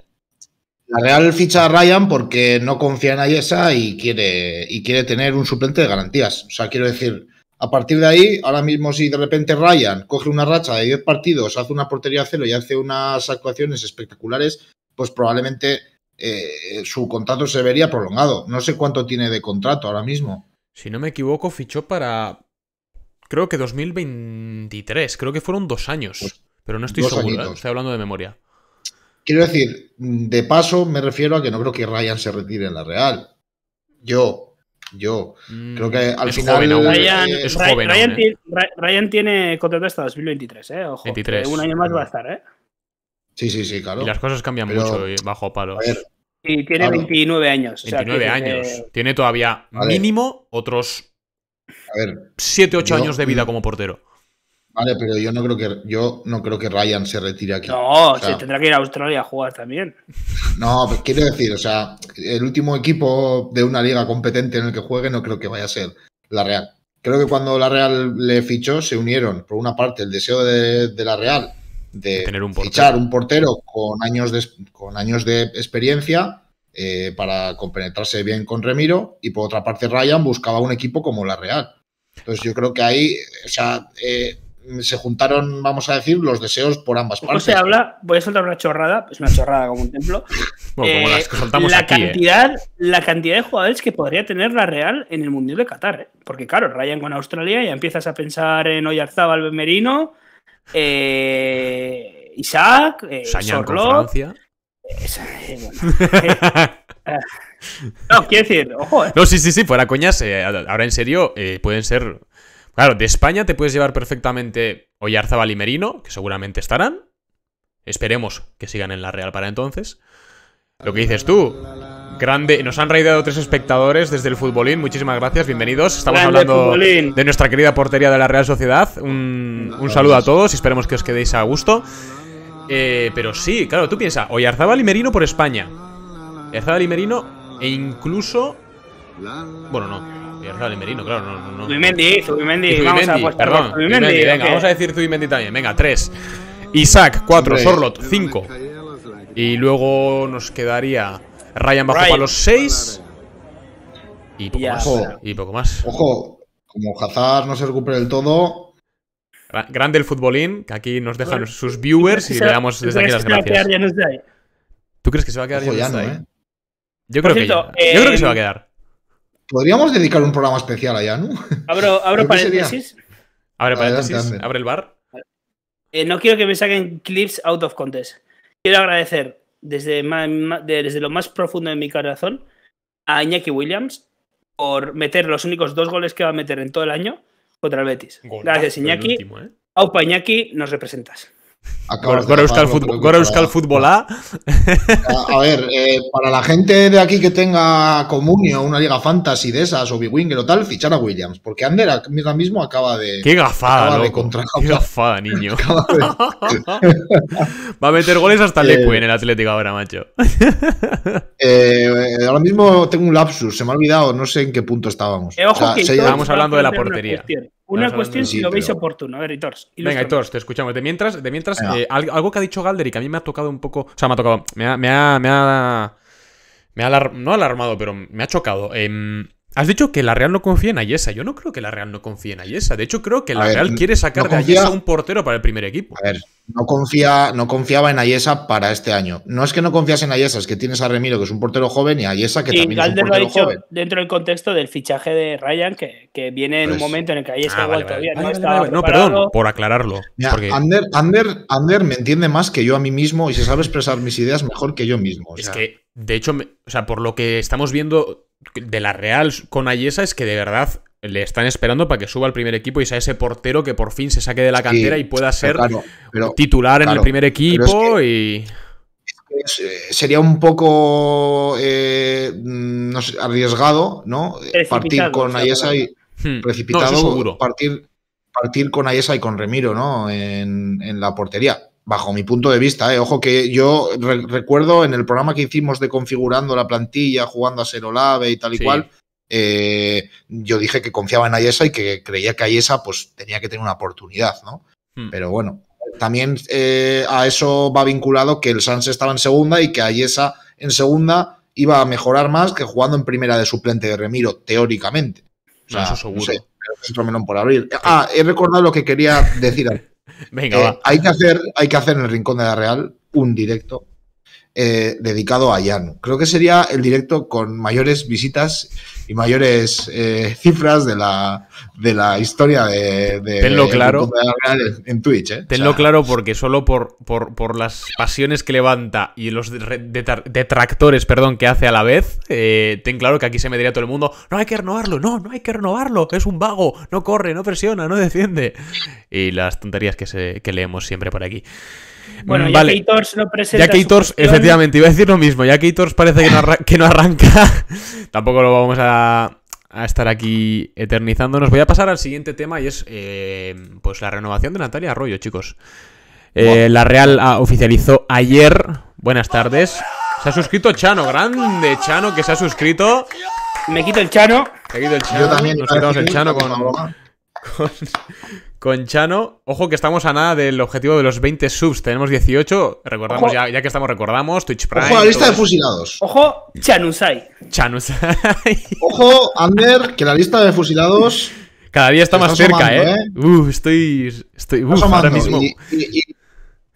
la Real ficha a Ryan porque no confía en Ayesa y quiere, y quiere tener un suplente de garantías. O sea, quiero decir, a partir de ahí, ahora mismo si de repente Ryan coge una racha de 10 partidos, hace una portería a cero y hace unas actuaciones espectaculares, pues probablemente eh, su contrato se vería prolongado. No sé cuánto tiene de contrato ahora mismo. Si no me equivoco, fichó para... Creo que 2023, creo que fueron dos años, pues pero no estoy seguro, ¿eh? estoy hablando de memoria. Quiero decir, de paso me refiero a que no creo que Ryan se retire en la Real. Yo, yo mm, creo que al final Ryan, es eh, joven eh. Ryan, tiene contrato hasta 2023, ¿eh? Ojo, un año más va a estar, ¿eh? Sí, sí, sí, claro. Y las cosas cambian mucho bajo palos. A ver, y tiene 29 años. 29 años. Tiene, todavía mínimo otros a ver, 7, 8 años de vida mm. como portero. Vale, pero yo no creo que yo no creo que Ryan se retire aquí. No, se tendrá que ir a Australia a jugar también. No, pues quiero decir, o sea, el último equipo de una liga competente en el que juegue no creo que vaya a ser la Real. Creo que cuando la Real le fichó se unieron, por una parte, el deseo de, la Real de fichar un portero con años de, con años de experiencia eh, para compenetrarse bien con Remiro y por otra parte Ryan buscaba un equipo como la Real. Entonces yo creo que ahí, o sea, eh, se juntaron, vamos a decir, los deseos por ambas partes. se habla, voy a soltar una chorrada, es una chorrada como un templo. Bueno, como las que soltamos eh, la ¿eh? Cantidad, La cantidad de jugadores que podría tener la Real en el Mundial de Qatar, ¿eh? porque claro, Ryan con Australia, ya empiezas a pensar en Oyarzábal, Merino, Isaac, Francia… no, quiero decir, ojo. No, sí, sí, sí, fuera coñas, ahora en serio, pueden ser Claro, de España te puedes llevar perfectamente Oyarzabal y Merino, que seguramente estarán. Esperemos que sigan en la Real para entonces. Lo que dices tú. Grande. Nos han raideado tres espectadores desde el futbolín. Muchísimas gracias, bienvenidos. Estamos hablando de nuestra querida portería de la Real Sociedad. Un, saludo a todos y esperemos que os quedéis a gusto. Eh, pero sí, claro, tú piensas, Oyarzabal y Merino por España. Oyarzabal y Merino e incluso... Bueno, no y Merino, claro, no, no. Zubimendi, Zubimendi, vamos a apostar perdón, Zubimendi, Zubimendi, venga, vamos a decir Zubimendi también, venga, 3. Isaac, 4, Sorlot, 5. Y luego nos quedaría Ryan bajo para palos 6. Y poco, más, ojo, y poco más. Ojo, como Hazard no se recupera del todo. Grande el futbolín, que aquí nos dejan sus viewers y le damos desde aquí las gracias. ¿Tú crees que se va a quedar ojo, ya no, eh. Yo creo, que, yo creo que se va a eh, quedar. Podríamos dedicar un programa especial allá, ¿no? Abro, paréntesis. Abre paréntesis. Abre el bar. Eh, no quiero que me saquen clips out of context. Quiero agradecer desde, desde lo más profundo de mi corazón a Iñaki Williams por meter los únicos dos goles que va a meter en todo el año contra el Betis. Gracias, Iñaki. ¿eh? Au nos representas. Ahora Euskal, Futbol, Gora A, ver, eh, para la gente de aquí que tenga Comunio, una liga fantasy de esas, o Big Winger o tal, fichar a Williams. Porque Ander ahora mismo acaba de. ¡Qué gafada, ¡Qué gafada, niño! Va a meter goles hasta el eh, en el Atlético ahora, macho. Eh, ahora mismo tengo un lapsus, se me ha olvidado, no sé en qué punto estábamos. O Estábamos hablando de la portería. Una cuestión si lo veis oportuno. A ver, Itors. Venga, Itors, te escuchamos. De mientras, de mientras eh, algo que ha dicho Galder y que a mí me ha tocado un poco. O sea, me ha tocado. Me ha. Me ha, me ha, ha alarmado, pero me ha chocado. Em, has dicho que la Real no confía en Ayesa. Yo no creo que la Real no confía en Ayesa. De hecho, creo que la Real quiere sacar de Ayesa un portero para el primer equipo no, confía, no confiaba en Ayesa para este año. No es que no confías en Ayesa, es que tienes a Remiro, que es un portero joven, y a Ayesa, que también es un portero lo ha dicho Dentro del contexto del fichaje de Ryan, que, viene en un pues- momento en el que Ayesa ah, ha igual no No, perdón, por aclararlo. porque... Ander, me entiende más que yo a mí mismo y se sabe expresar mis ideas mejor que yo mismo. Es que, de hecho, o sea, por lo que estamos viendo de la Real con Ayesa, es que de verdad le están esperando para que suba al primer equipo y sea ese portero que por fin se saque de la cantera y pueda ser titular en el primer equipo y... Eh, sería un poco eh, mm, arriesgado, ¿no? Eh, partir con Ayesa y... Hmm. precipitado partir, partir con Ayesa y con Remiro, ¿no? En, la portería bajo mi punto de vista. Ojo que yo recuerdo en el programa que hicimos de configurando la plantilla, jugando a Serolave y tal y cual, eh, yo dije que confiaba en Ayesa y que creía que Ayesa pues, tenía que tener una oportunidad, ¿no? Hmm. Pero bueno, también eh, a eso va vinculado que el Sans estaba en segunda y que Ayesa en segunda iba a mejorar más que jugando en primera de suplente de Remiro, teóricamente. eso seguro. por abrir. Ah, he recordado lo que quería decir. Venga, eh, Hay que, hacer, hay que hacer en el Rincón de la Real un directo dedicado a Yanu. Creo que sería el directo con mayores visitas y mayores eh, cifras de la, de la historia de, de Tenlo claro. en Twitch. ¿eh? Tenlo claro porque solo por, por, las pasiones que levanta y los detractores perdón, que hace a la vez, eh, ten claro que aquí se me diría todo el mundo, no hay que renovarlo, no, no hay que renovarlo, es un vago, no corre, no presiona, no defiende. Y las tonterías que, que leemos siempre por aquí. Bueno, ya Ya que efectivamente, iba a decir lo mismo. Ya que parece que que no arranca, tampoco lo vamos a a, estar aquí eternizándonos. Voy a pasar al siguiente tema y es eh, pues la renovación de Natalia Arroyo, chicos. Eh, la Real oficializó ayer. Buenas tardes. Se ha suscrito Chano, grande Chano que se ha suscrito. Me quito el Chano. Me también Nos quitamos el Chano con, con Chano. Ojo que estamos a nada del objetivo de los 20 subs. Tenemos 18. Recordamos, ya, que estamos, recordamos. Twitch Prime. Ojo la lista de fusilados. Ojo, Chanusai. Chanusai. Ojo, Ander, que la lista de fusilados. Cada día está más cerca, ¿eh? ¿eh? estoy. estoy ahora mismo.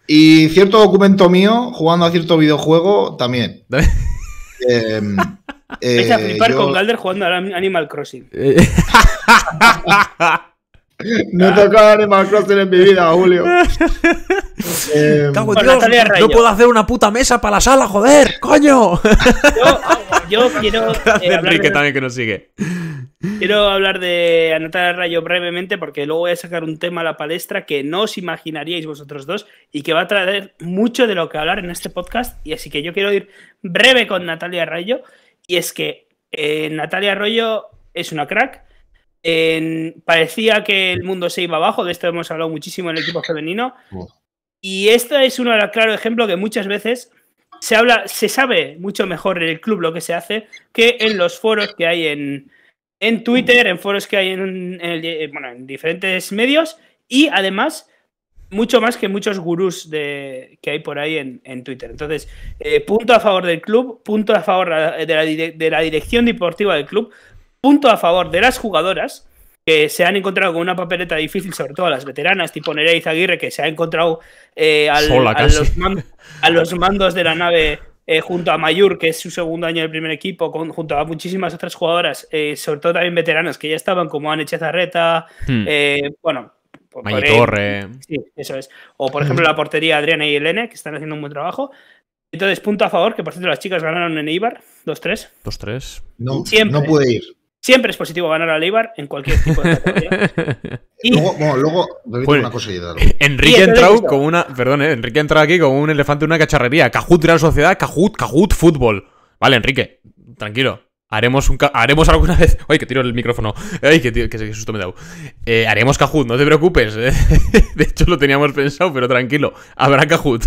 Y, cierto documento mío, jugando a cierto videojuego, también. eh, a flipar eh, con Galder jugando a Animal Crossing. No he tocado Animal Crossing en mi vida, Julio. Eh, no puedo hacer una puta mesa para la sala, joder, coño. Yo, quiero. Eh, también que nos sigue. Quiero hablar de Natalia Rayo brevemente porque luego voy a sacar un tema a la palestra que no os imaginaríais vosotros dos y que va a traer mucho de lo que hablar en este podcast. Y así que yo quiero ir breve con Natalia Rayo. Y es que eh, Natalia Arroyo es una crack parecía que el mundo se iba abajo, de esto hemos hablado muchísimo en el equipo femenino. Y este es un claro ejemplo que muchas veces se habla, se sabe mucho mejor en el club lo que se hace que en los foros que hay en, en Twitter, en foros que hay en, en, eh, bueno, en diferentes medios y además mucho más que muchos gurús de, que hay por ahí en, en Twitter. Entonces, eh, punto a favor del club, punto a favor de la, de la dirección deportiva del club, Punto a favor de las jugadoras que se han encontrado con una papeleta difícil, sobre todo a las veteranas, tipo Nerea Izaguirre, que se ha encontrado eh, a, los mandos, de la nave eh, junto a Mayur, que es su segundo año del primer equipo, junto a muchísimas otras jugadoras, eh, sobre todo también veteranas que ya estaban, como Anne Zarreta, hmm. bueno. Torre. Sí, eso es. O por ejemplo la portería Adriana y Elene, que están haciendo un buen trabajo. Entonces, punto a favor, que por cierto las chicas ganaron en Ibar, 2-3. 2-3. No, no puede ir. Siempre es positivo ganar a Leibar en cualquier tipo de categoría. Luego, bueno, luego pues, Enrique ha entrado con una. Perdón, eh, Enrique ha entrado aquí como un elefante en una cacharrería. Cajut Real Sociedad, Cajut, Cajut Fútbol. Vale, Enrique, tranquilo. Haremos un haremos alguna vez. Ay, que tiro el micrófono. Ay, que, susto me he dado. Eh, haremos Kahoot, no te preocupes. Eh. De hecho, lo teníamos pensado, pero tranquilo. Habrá Kahoot.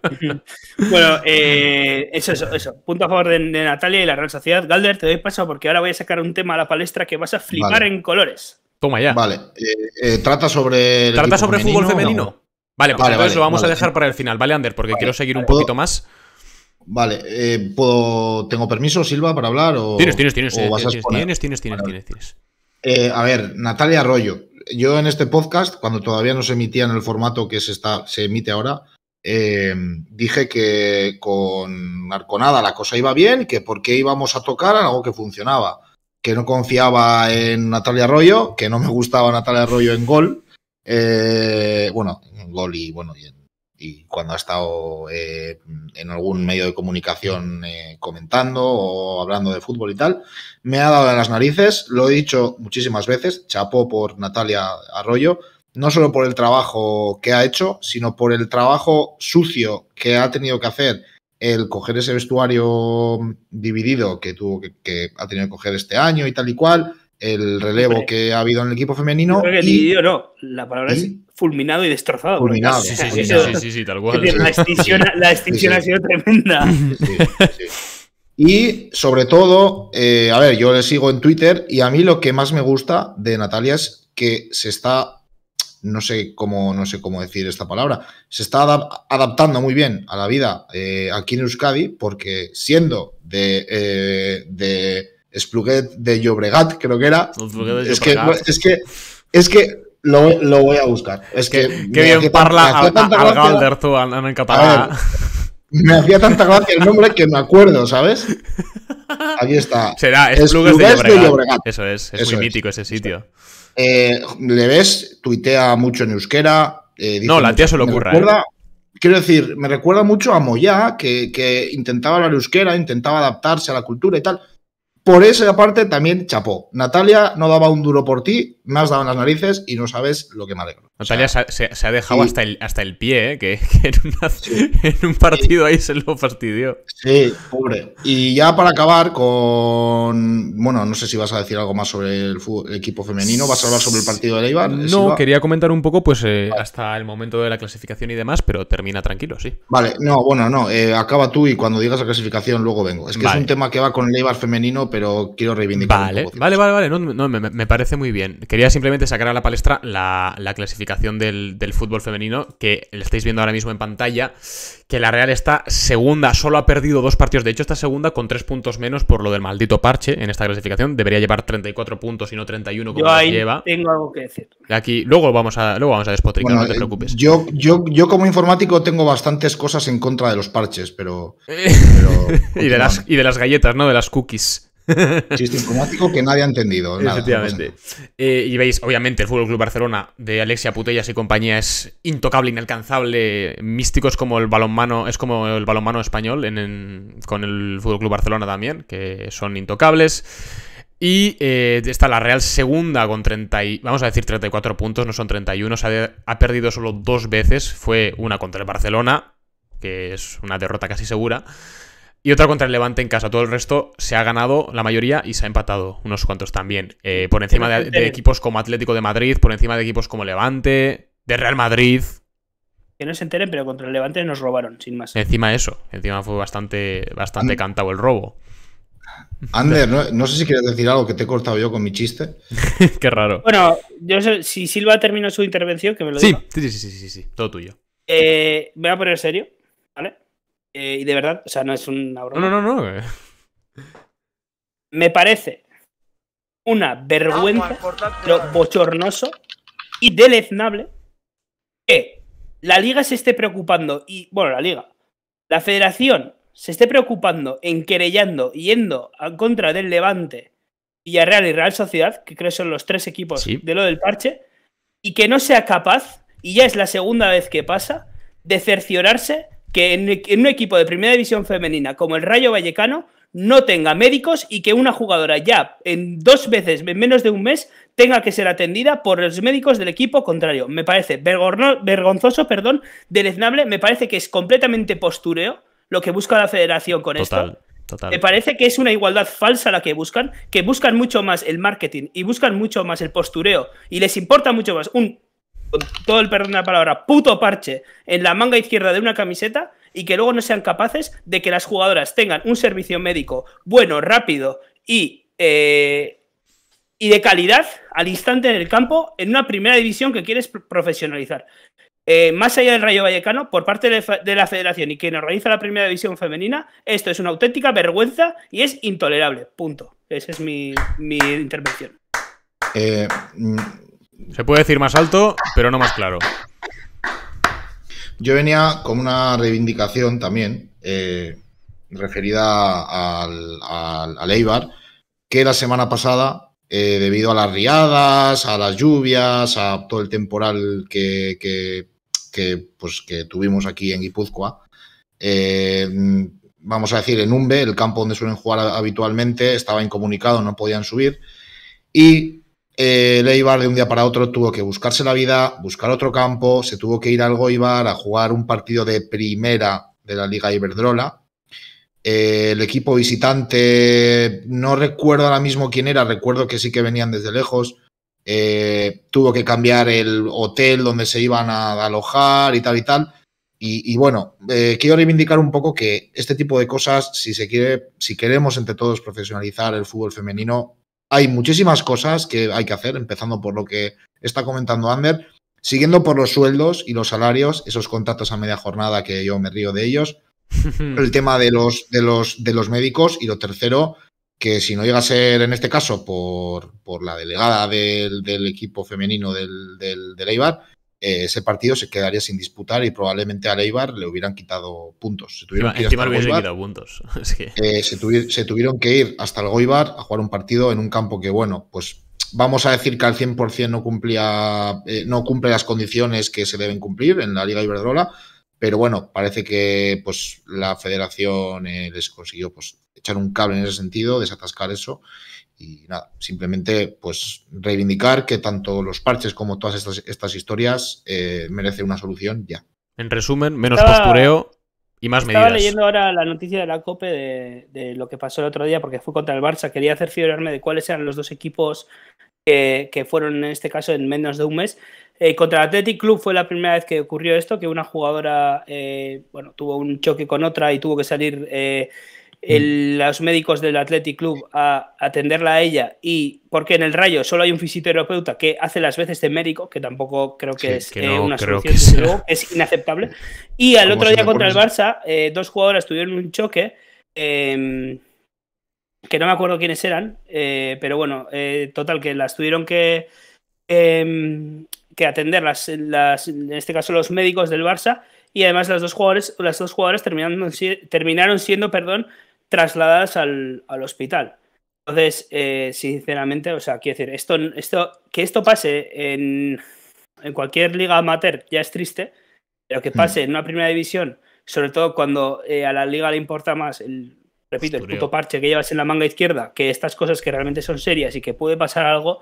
bueno, eh, eso, eso, eso. Punto a favor de, Natalia y la Real Sociedad. Galder, te doy paso porque ahora voy a sacar un tema a la palestra que vas a flipar en colores. Toma ya. Vale. trata sobre. ¿Trata sobre fútbol femenino? Vale, pues entonces lo vamos a dejar para el final, ¿vale, Ander? Porque quiero seguir un poquito más. Vale, eh, ¿tengo permiso, Silva, para hablar? O, tienes, tienes, tienes. Eh, tienes, tienes, tienes, tienes, tienes, eh, a ver, Natalia Arroyo. Yo en este podcast, cuando todavía no se emitía en el formato que se, está, se emite ahora, dije que con Arconada la cosa iba bien, que por qué íbamos a tocar algo que funcionaba, que no confiaba en Natalia Arroyo, que no me gustaba Natalia Arroyo en gol, bueno, en gol y bueno, y en y cuando ha estado eh, en algún medio de comunicación eh, comentando o hablando de fútbol y tal, me ha dado en las narices, lo he dicho muchísimas veces, chapó por Natalia Arroyo, no solo por el trabajo que ha hecho, sino por el trabajo sucio que ha tenido que hacer el coger ese vestuario dividido que tuvo que, que ha tenido que coger este año y tal y cual, el relevo que ha habido en el equipo femenino. creo que no, la palabra es fulminado y destrozado. Sí, sí, sí, sí, tal cual. la extinción, ha sido tremenda. Y sobre todo, eh, a ver, yo le sigo en Twitter y a mí lo que más me gusta de Natalia es que se está, no sé cómo, no sé cómo decir esta palabra, se está adaptando muy bien a la vida eh, aquí en Euskadi porque siendo de eh, Spluguet de Llobregat, creo que era. Es que, es que, es que lo, lo, voy a buscar. Es que, bien parla al, al en, catalán. me hacía tanta gracia el nombre que me acuerdo, ¿sabes? Aquí está. Será, es, de, Llobregat. Eso es, es muy mítico ese sitio. Eh, le ves, tuitea mucho en euskera. Eh, no, la tía se lo ocurra. ¿eh? Recuerda, Quiero decir, me recuerda mucho a Moyá, que, que intentaba hablar euskera, intentaba adaptarse a la cultura y tal por esa parte también chapó. Natalia no daba un duro por ti me has dado en las narices y no sabes lo que me alegro. Natalia se, ha dejado hasta, el, hasta el pie, ¿eh? que, en, un partido ahí se lo fastidió. Sí, pobre. Y ya para acabar con. Bueno, no sé si vas a decir algo más sobre el, equipo femenino. ¿Vas a hablar sobre el partido de Leibar? No, quería comentar un poco, pues, eh, hasta el momento de la clasificación y demás, pero termina tranquilo, sí. Vale, no, bueno, no. Eh, acaba tú y cuando digas la clasificación luego vengo. Es que es un tema que va con Leibar femenino, pero quiero reivindicar. Vale, vale, vale, No, me parece muy bien. Quería simplemente sacar a la palestra la, clasificación del, fútbol femenino que estáis viendo ahora mismo en pantalla, que la Real está segunda, solo ha perdido dos partidos, de hecho está segunda con tres puntos menos por lo del maldito parche en esta clasificación, debería llevar 34 puntos y no 31 como yo lleva. Tengo algo que decir. Aquí, luego vamos a, despotricar, no te eh, preocupes. Yo, yo, yo como informático tengo bastantes cosas en contra de los parches, pero... pero y, de las, y de las galletas, ¿no? De las cookies. Chiste informático que nadie ha entendido. Efectivamente. Eh, y veis, obviamente, el Fútbol Club Barcelona de Alexia Putellas y compañía es intocable, inalcanzable, místico, es como el balonmano, es como el balonmano español con el Fútbol Club Barcelona también, que son intocables. Y eh, está la Real segunda con 30 vamos a decir 34 puntos, no son 31, ha perdido solo dos veces, fue una contra el Barcelona, que es una derrota casi segura. Y otra contra el Levante en casa. Todo el resto se ha ganado la mayoría y se ha empatado unos cuantos también. Eh, por encima de, equipos como Atlético de Madrid, por encima de equipos como Levante, de Real Madrid. Que no se enteren, pero contra el Levante nos robaron, sin más. Encima eso. Encima fue bastante, bastante cantado el robo. Ander, no, sé si quieres decir algo que te he cortado yo con mi chiste. Qué raro. Bueno, yo sé, si Silva terminó su intervención, que me lo sí, diga. Sí, sí, sí, sí, sí, todo tuyo. Eh, voy a poner serio, ¿vale? Eh, y de verdad, o sea, no es una broma. No, no, no, eh. Me parece una vergüenza, pero bochornoso y deleznable que la liga se esté preocupando, y bueno, la liga, la federación se esté preocupando en querellando, yendo en contra del Levante, Villarreal y Real Sociedad, que creo son los tres equipos de lo del parche, y que no sea capaz, y ya es la segunda vez que pasa, de cerciorarse que en, un equipo de primera división femenina como el Rayo Vallecano no tenga médicos y que una jugadora ya en dos veces, en menos de un mes, tenga que ser atendida por los médicos del equipo contrario. Me parece vergonzoso, perdón, deleznable, me parece que es completamente postureo lo que busca la federación con esto. Me parece que es una igualdad falsa la que buscan, que buscan mucho más el marketing y buscan mucho más el postureo y les importa mucho más un con todo el perdón de la palabra, puto parche en la manga izquierda de una camiseta y que luego no sean capaces de que las jugadoras tengan un servicio médico bueno, rápido y, eh, y de calidad al instante en el campo en una primera división que quieres profesionalizar. Eh, más allá del Rayo Vallecano, por parte de la federación y quien organiza la primera división femenina, esto es una auténtica vergüenza y es intolerable. Punto. Esa es mi, mi intervención. Eh, mm, se puede decir más alto, pero no más claro. Yo venía con una reivindicación también eh, referida al, al, Eibar, que la semana pasada, eh, debido a las riadas, a las lluvias, a todo el temporal que, que, pues, que tuvimos aquí en Guipúzcoa, eh, vamos a decir, en Umbe, el campo donde suelen jugar habitualmente, estaba incomunicado, no podían subir. Y el eh, Eibar de un día para otro tuvo que buscarse la vida, buscar otro campo, se tuvo que ir al Goibar a jugar un partido de primera de la Liga Iberdrola. Eh, el equipo visitante, no recuerdo ahora mismo quién era, recuerdo que sí que venían desde lejos. Eh, tuvo que cambiar el hotel donde se iban a alojar y tal y tal. Y, bueno, quiero reivindicar un poco que este tipo de cosas, si se quiere, si queremos entre todos profesionalizar el fútbol femenino, hay muchísimas cosas que hay que hacer, empezando por lo que está comentando Ander, siguiendo por los sueldos y los salarios, esos contratos a media jornada que yo me río de ellos, el tema de los, de los, de los médicos y lo tercero, que si no llega a ser en este caso por, por la delegada del, equipo femenino del, del, del Eibar, eh, ese partido se quedaría sin disputar y probablemente a Leibar le hubieran quitado puntos. Se tuvieron, que, ir hasta puntos. Eh, se, tuvieron que ir hasta el Goibar a jugar un partido en un campo que, bueno, pues vamos a decir que al 100% no, cumplía, eh, no cumple las condiciones que se deben cumplir en la Liga Iberdrola, pero bueno, parece que pues la federación les consiguió pues, echar un cable en ese sentido, desatascar eso y nada, simplemente pues reivindicar que tanto los parches como todas estas, estas historias eh, merecen una solución ya. En resumen, menos postureo y más medidas. Estaba leyendo ahora la noticia de la COPE de, lo que pasó el otro día porque fue contra el Barça. Quería hacer cerciorarme de cuáles eran los dos equipos que, que fueron en este caso en menos de un mes. Eh, contra el Athletic Club fue la primera vez que ocurrió esto, que una jugadora eh, bueno, tuvo un choque con otra y tuvo que salir eh, Mm. los médicos del Athletic Club a atenderla a ella y porque en el Rayo solo hay un fisioterapeuta que hace las veces de médico, que tampoco creo que es eh, una solución, es inaceptable. Y al otro día contra el Barça, eh, dos jugadoras tuvieron un choque. Em, que no me acuerdo quiénes eran, eh, pero bueno, total, que las tuvieron que, em, que atender, en este caso los médicos del Barça, y además las dos jugadores, las dos jugadoras terminaron siendo perdón, trasladadas al, hospital. Entonces, eh, sinceramente, o sea, quiero decir, esto, esto, que esto pase en, cualquier liga amateur ya es triste, pero que hmm. pase en una primera división, sobre todo cuando eh, a la liga le importa más el, repito, el puto parche que llevas en la manga izquierda, que estas cosas que realmente son serias y que puede pasar algo,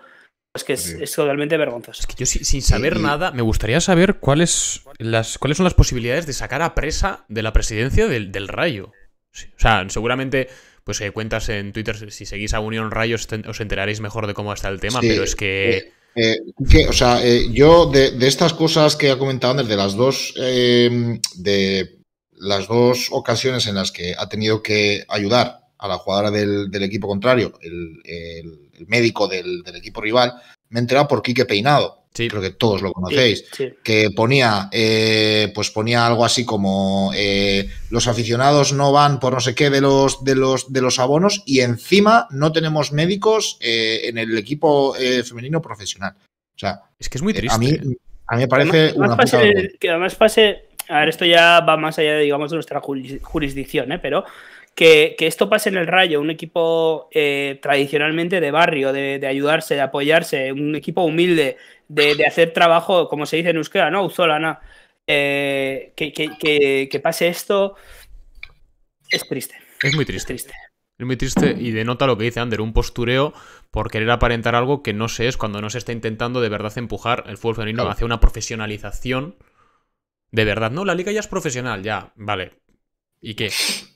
pues que es, totalmente vergonzoso. Es que yo sin saber nada, me gustaría saber cuáles, las, cuáles son las posibilidades de sacar a presa de la presidencia del, del rayo. O sea, seguramente, pues si eh, cuentas en Twitter, si seguís a Unión Rayos os enteraréis mejor de cómo está el tema, pero es que... Eh, eh, o sea, yo de, estas cosas que ha comentado Ander, de las dos, em, de las dos ocasiones en las que ha tenido que ayudar a la jugadora del, equipo contrario, el, médico del, equipo rival, me he enterado por Quique Peinado. Creo que todos lo conocéis. Que ponía, eh, pues ponía algo así como eh, los aficionados no van por no sé qué de los de los de los abonos y encima no tenemos médicos eh, en el equipo femenino profesional. O sea, es que es muy triste. a mí a me parece una que además pase a ver, esto ya va más allá, de, digamos, de nuestra jurisdicción, ¿eh? pero que, esto pase en el Rayo, un equipo eh, tradicionalmente de barrio, de, ayudarse, de apoyarse, un equipo humilde, de, hacer trabajo, como se dice en euskera, ¿no? Uzola, Eh, que, pase esto es triste. Es muy triste. Es muy triste y denota lo que dice Ander, un postureo por querer aparentar algo que no se es cuando no se está intentando de verdad empujar el fútbol femenino hacia una profesionalización de verdad. No, la liga ya es profesional, ya, vale. ¿Y qué?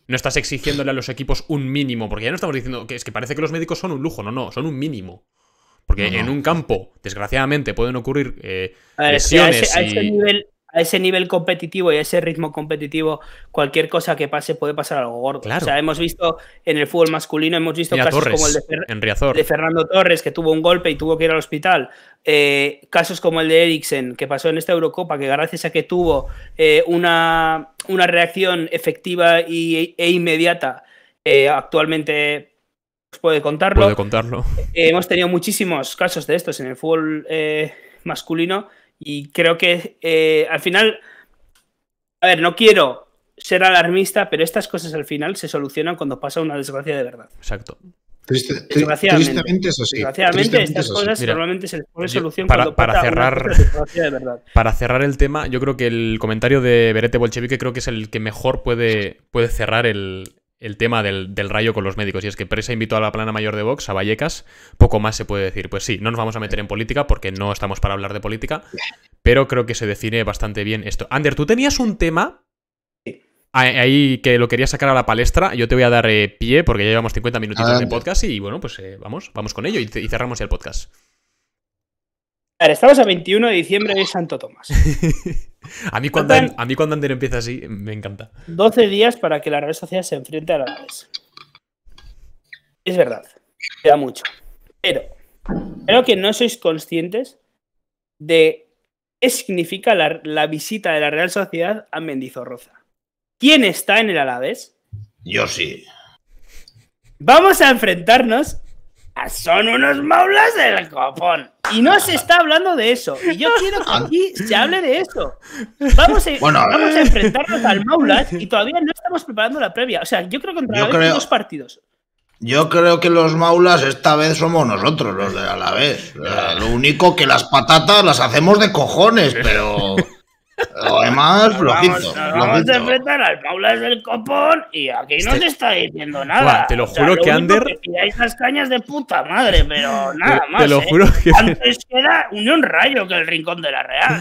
No estás exigiéndole a los equipos un mínimo, porque ya no estamos diciendo que es que parece que los médicos son un lujo, no, no, son un mínimo. Porque en un campo, desgraciadamente, pueden ocurrir eh, lesiones. a, nivel, a ese nivel competitivo y a ese ritmo competitivo, cualquier cosa que pase puede pasar algo gordo. O sea, hemos visto en el fútbol masculino, hemos visto casos como el de, Fernando Torres, que tuvo un golpe y tuvo que ir al hospital. Eh, casos como el de Eriksen, que pasó en esta Eurocopa, que gracias a que tuvo eh, una, una, reacción efectiva y, e inmediata, eh, actualmente pues puede contarlo. Puede contarlo. Eh, hemos tenido muchísimos casos de estos en el fútbol masculino y creo que eh, al final, a ver, no quiero ser alarmista, pero estas cosas al final se solucionan cuando pasa una desgracia de verdad. Exacto. Triste, desgraciadamente, tristemente eso sí Desgraciadamente, estas cosas normalmente se les pone solución para, cerrar de verdad. Para cerrar el tema, yo creo que el comentario de Berete Bolchevique creo que es el que mejor puede, puede cerrar el, el tema del, rayo con los médicos. Y es que Presa invitó a la plana mayor de Vox, a Vallecas, poco más se puede decir. Pues sí, no nos vamos a meter en política porque no estamos para hablar de política, pero creo que se define bastante bien esto. Ander, tú tenías un tema ahí que lo quería sacar a la palestra. Yo te voy a dar eh, pie porque ya llevamos 50 minutitos de podcast y bueno, pues eh, vamos, vamos con ello y, y cerramos ya el podcast estamos a 21 de diciembre de Santo Tomás. a, mí cuando, a mí cuando Ander empieza así, me encanta. 12 días para que la Real Sociedad se enfrente al la Es verdad, queda mucho. Pero creo que no sois conscientes de qué significa la, visita de la Real Sociedad a Mendizorroza. ¿Quién está en el Alavés? Yo sí. Vamos a enfrentarnos a Son unos maulas del copón. Y no se está hablando de eso. Y yo quiero que aquí se hable de eso. Vamos a, vamos a enfrentarnos al Maulas y todavía no estamos preparando la previa. O sea, yo creo que contra creo... dos partidos. Yo creo que los maulas esta vez somos nosotros, los de a la vez. Lo único que las patatas las hacemos de cojones, pero. Lo demás, flojito. Vamos a enfrentar al Paula del copón y aquí no te este- está diciendo nada. te lo juro que lo Ander. y hay cañas de puta madre, pero nada más. Te lo ¿eh? juro que. Antes era Unión Rayo que el Rincón de la Real.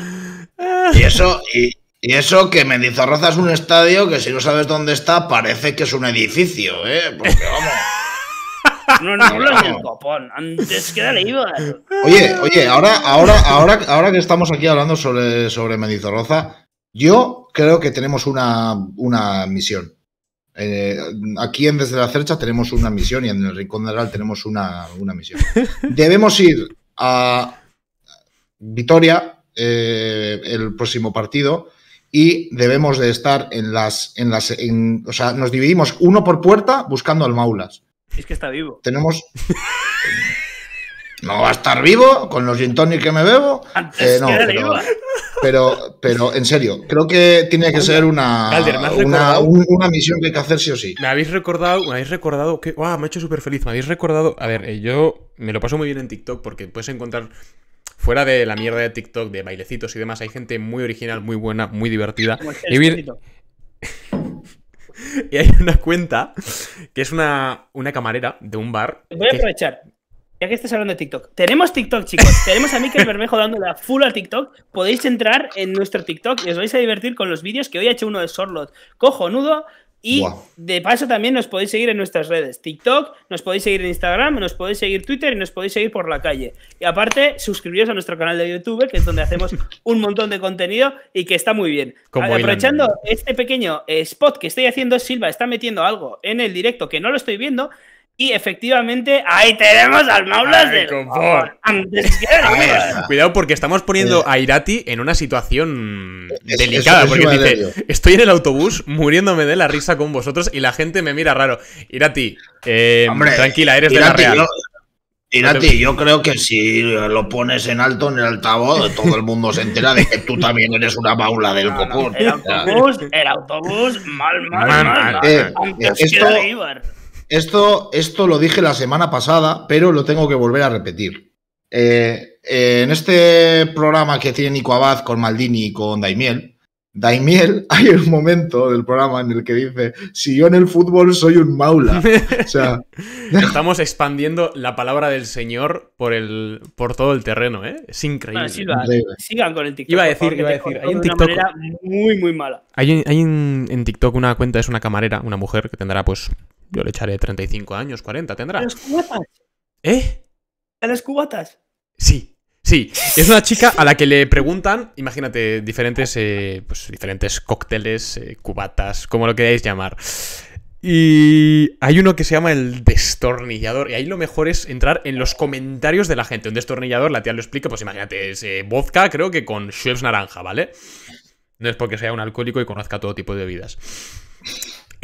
y eso. Y... eso que Mendizorroza es un estadio que si no sabes dónde está parece que es un edificio, ¿eh? Porque vamos... No, no, no en el copón, antes que iba. Oye, oye, ahora, ahora, ahora, ahora que estamos aquí hablando sobre, sobre Mendizorroza, yo creo que tenemos una, una misión. Eh, aquí en Desde la Cercha tenemos una misión y en el Rincón de tenemos una, una misión. Debemos ir a Vitoria eh, el próximo partido y debemos de estar en las, en las, en, o sea, nos dividimos uno por puerta buscando al Maulas. Es que está vivo. Tenemos. no va a estar vivo con los gin que me bebo. Eh, no, pero, pero, en serio, creo que tiene que ser una, una, misión que hay que hacer sí o sí. Me habéis recordado, me habéis recordado que. me ha hecho súper feliz. Me habéis recordado. A ver, eh, yo me lo paso muy bien en TikTok porque puedes encontrar. Fuera de la mierda de TikTok, de bailecitos y demás, hay gente muy original, muy buena, muy divertida. Y el y hay una cuenta que es una, una camarera de un bar. Voy a aprovechar. Ya que estás hablando de TikTok, tenemos TikTok, chicos. Tenemos a Mikel Bermejo Dándole a full a TikTok. Podéis entrar en nuestro TikTok y os vais a divertir con los vídeos que hoy ha hecho uno de Sorlot. Cojonudo, y de paso también nos podéis seguir en nuestras redes, TikTok, nos podéis seguir en Instagram, nos podéis seguir Twitter y nos podéis seguir por la calle. Y aparte, suscribiros a nuestro canal de YouTube, que es donde hacemos un montón de contenido y que está muy bien. Como Aprovechando este pequeño eh, spot que estoy haciendo, Silva está metiendo algo en el directo que no lo estoy viendo, y efectivamente, ahí tenemos al Maulas del de Cuidado porque estamos poniendo a Irati en una situación delicada. porque dice, estoy en el autobús muriéndome de la risa con vosotros y la gente me mira raro. Irati, eh, tranquila, eres de la real. Irati, yo creo que si lo pones en alto en el altavoz, todo el mundo se entera de que tú también eres una maula del no, el autobús, el autobús, mal, mal, mal. mal, eh, es esto, esto lo dije la semana pasada, pero lo tengo que volver a repetir. Eh, eh, en este programa que tiene Nico Abad con Maldini y con Daimiel, Daimiel hay un momento del programa en el que dice, si yo en el fútbol soy un maula. O sea, Estamos expandiendo la palabra del señor por, el, por todo el terreno, ¿eh? Es increíble. sigan con el TikTok. Iba a decir, hay muy, muy mala. Hay, en, TikTok una cuenta, es una camarera, una mujer que tendrá pues yo le echaré 35 años, 40 tendrá. ¿A las cubatas? ¿Eh? ¿A las cubatas? Sí, sí. Es una chica a la que le preguntan, imagínate, diferentes, eh, pues, diferentes cócteles, eh, cubatas, como lo queráis llamar. Y hay uno que se llama el destornillador. Y ahí lo mejor es entrar en los comentarios de la gente. Un destornillador, la tía lo explica, pues imagínate, es eh, vodka, creo que con Schweppes naranja, ¿vale? No es porque sea un alcohólico y conozca todo tipo de bebidas.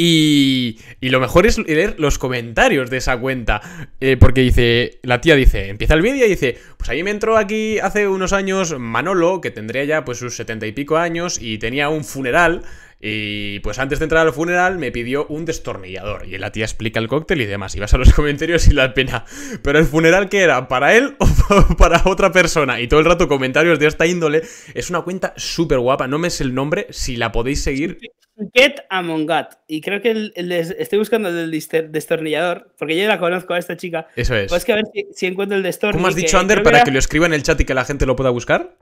Y, lo mejor es leer los comentarios de esa cuenta. Eh, porque dice, la tía dice, empieza el vídeo y dice, pues ahí me entró aquí hace unos años Manolo, que tendría ya pues sus setenta y pico años y tenía un funeral y pues antes de entrar al funeral me pidió un destornillador. Y la tía explica el cóctel y demás. Y vas a los comentarios y la pena. Pero el funeral que era, ¿para él o para otra persona? Y todo el rato comentarios de esta índole. Es una cuenta súper guapa. No me sé el nombre, si la podéis seguir. Get Among Y creo que estoy buscando el destornillador, porque yo la conozco a esta chica. Eso es. Pues que a ver si, encuentro el destornillador. ¿Cómo has dicho, Ander, para que, que lo escriba en el chat y que la gente lo pueda buscar?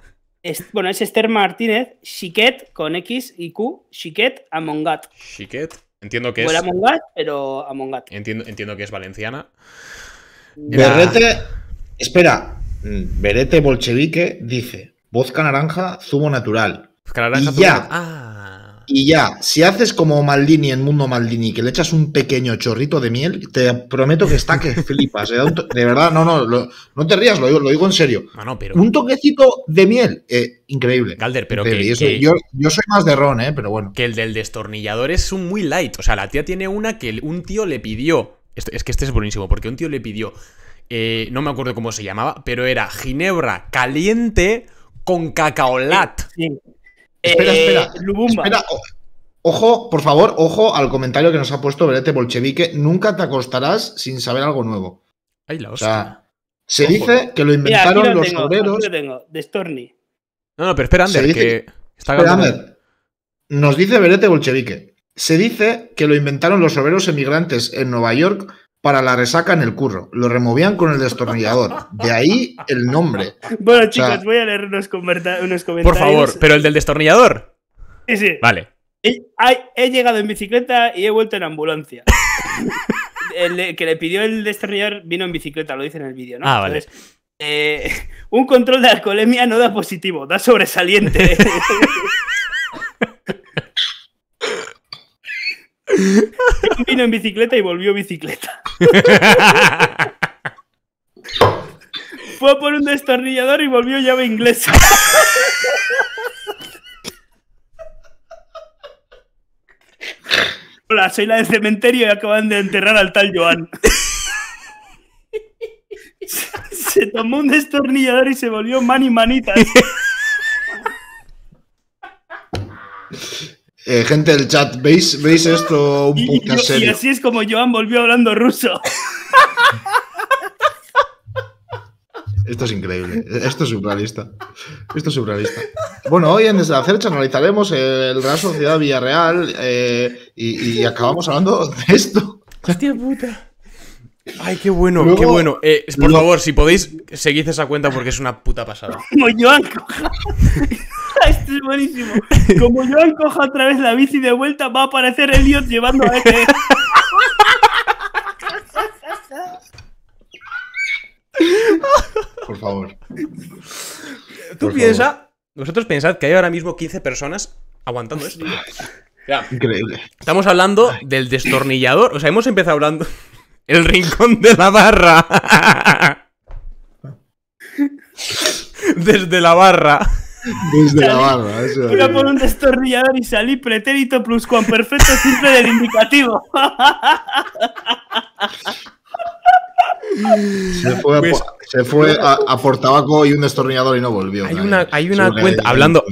bueno, es Esther Martínez, Chiquet con X y Q, Chiquet Amongat. Chiquet, entiendo que es es. pero Entiendo, entiendo que es valenciana. espera, mm, Berete Bolchevique dice: vodka naranja, zumo natural. Vodka naranja, Ah. Y ya, si haces como Maldini en Mundo Maldini, que le echas un pequeño chorrito de miel, te prometo que está que flipas. ¿eh? De verdad, no, no, no te rías, lo digo, lo digo en serio. Un toquecito de miel, eh, increíble. Calder, pero Que, Yo, soy más de ron, ¿eh? pero bueno. Que el del destornillador es un muy light. O sea, la tía tiene una que un tío le pidió. Es que este es buenísimo, porque un tío le pidió. Eh, no me acuerdo cómo se llamaba, pero era Ginebra caliente con cacaolat. lat Espera, eh, espera. Ojo, por favor, ojo al comentario que nos ha puesto Berete Bolchevique. Nunca te acostarás sin saber algo nuevo. Ay, la hostia. se dice que lo inventaron los obreros. de Storni. No, no, pero espera, Ander, que Nos dice Berete Bolchevique. Se dice que lo inventaron los obreros emigrantes en Nueva York para la resaca en el curro. Lo removían con el destornillador. De ahí el nombre. Bueno, chicos, voy a leer unos, comentarios. Por favor, pero el del destornillador. Sí, sí. Vale. He, llegado en bicicleta y he vuelto en ambulancia. el que le pidió el destornillador vino en bicicleta, lo dice en el vídeo, ¿no? Ah, vale. Eh, un control de alcoholemia no da positivo, da sobresaliente. Vino en bicicleta y volvió bicicleta. Fue por un destornillador y volvió llave inglesa. Hola, soy la del cementerio y acaban de enterrar al tal Joan. Se tomó un destornillador y se volvió mani manitas. Eh, gente del chat, ¿veis, ¿veis esto un poco y, serio? Y así es como Joan volvió hablando ruso. Esto es increíble. Esto es surrealista. Esto es surrealista. Bueno, hoy en Desde la analizaremos el Real Sociedad Villarreal eh, y, y, acabamos hablando de esto. Hostia puta. Ay, qué bueno, qué bueno. Eh, por favor, si podéis, seguid esa cuenta porque es una puta pasada. Como yo coja. Esto es buenísimo. Como Joan coja otra vez la bici de vuelta, va a aparecer Elliot llevando a este. Por favor. Tú piensa, vosotros pensad que hay ahora mismo 15 personas aguantando esto. Increíble. Estamos hablando del destornillador. O sea, hemos empezado hablando el rincón de la barra. Desde la barra. Desde la barra, eso. por un destornillador y salí pretérito plus cuan perfecto simple del indicativo. Se fue, a, pues, se por tabaco y un destornillador y no volvió. Hay una, cuenta, hablando,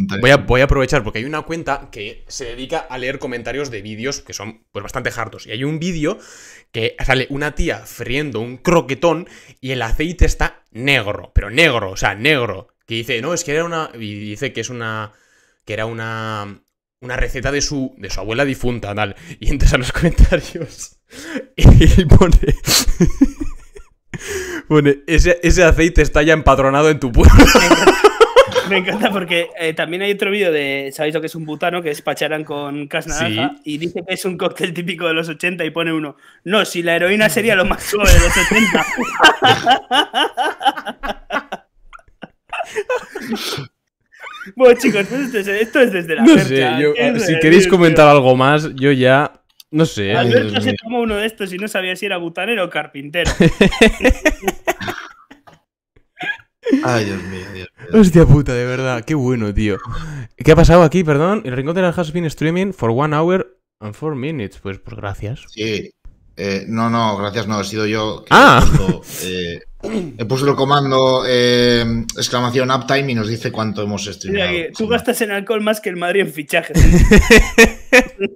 voy a, aprovechar porque hay una cuenta que se dedica a leer comentarios de vídeos que son pues, bastante hartos. Y hay un vídeo que sale una tía friendo un croquetón y el aceite está negro, pero negro, o sea, negro. Que dice, no, es que era una. Y dice que es una. Que era una una receta de su, de su abuela difunta, tal. Y entras a los comentarios y pone bueno, ese, aceite está ya empadronado en tu pueblo. Me encanta, porque eh, también hay otro vídeo de, ¿sabéis lo que es un butano? Que es pacharán con cas y dice que es un cóctel típico de los 80 y pone uno, no, si la heroína sería lo más suave de los 70. bueno, chicos, esto es, desde la... Eh, si queréis comentar algo más, yo ya no sé. Alberto se tomó uno de estos y no sabía si era butanero o carpintero. Ay, Dios mío, Dios mío. Hostia puta, de verdad. Qué bueno, tío. ¿Qué ha pasado aquí, perdón? El Rincón de la Has been streaming for one hour and four minutes. Pues, pues gracias. Sí. Eh, no, no, gracias, no. He sido yo. ah. Eh, he puesto, el comando eh, exclamación uptime y nos dice cuánto hemos streamado. Mira tú gastas en alcohol más que el Madrid en fichajes.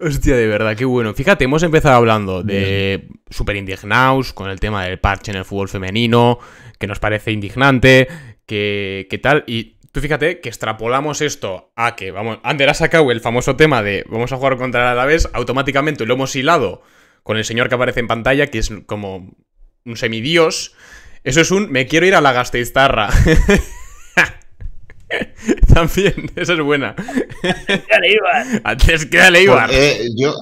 Hostia, de verdad, qué bueno. Fíjate, hemos empezado hablando de super indignados con el tema del parche en el fútbol femenino, que nos parece indignante, que, que tal. Y tú fíjate que extrapolamos esto a que, vamos, Ander ha sacado el famoso tema de vamos a jugar contra el Alavés, automáticamente lo hemos hilado con el señor que aparece en pantalla, que es como un semidios. Eso es un me quiero ir a la Gasteiztarra. También, esa es buena. Antes que pues, eh, yo,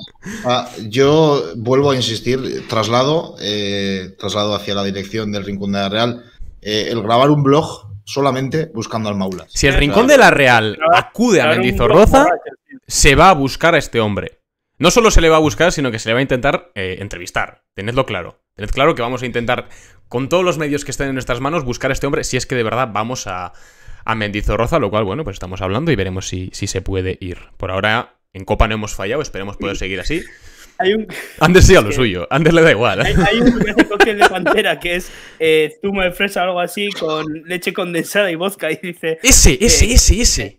ah, yo vuelvo a insistir, traslado, eh, traslado hacia la dirección del Rincón de la Real, eh, el grabar un blog solamente buscando al Maula Si el Rincón de la Real acude a Mendizorroza, se va a buscar a este hombre. No solo se le va a buscar, sino que se le va a intentar entrevistar. Tenedlo claro. Tened claro que vamos a intentar, con todos los medios que estén en nuestras manos, buscar a este hombre si es que de verdad vamos a a Mendizorroza, lo cual, bueno, pues estamos hablando y veremos si, si se puede ir. Por ahora, en Copa no hemos fallado, esperemos poder seguir así. Hay lo suyo, Andes le da igual. Hay, un cóctel de pantera que es eh, zumo de fresa o algo así con leche condensada y vodka y dice... Ese, eh, ese, ese, ese. Eh,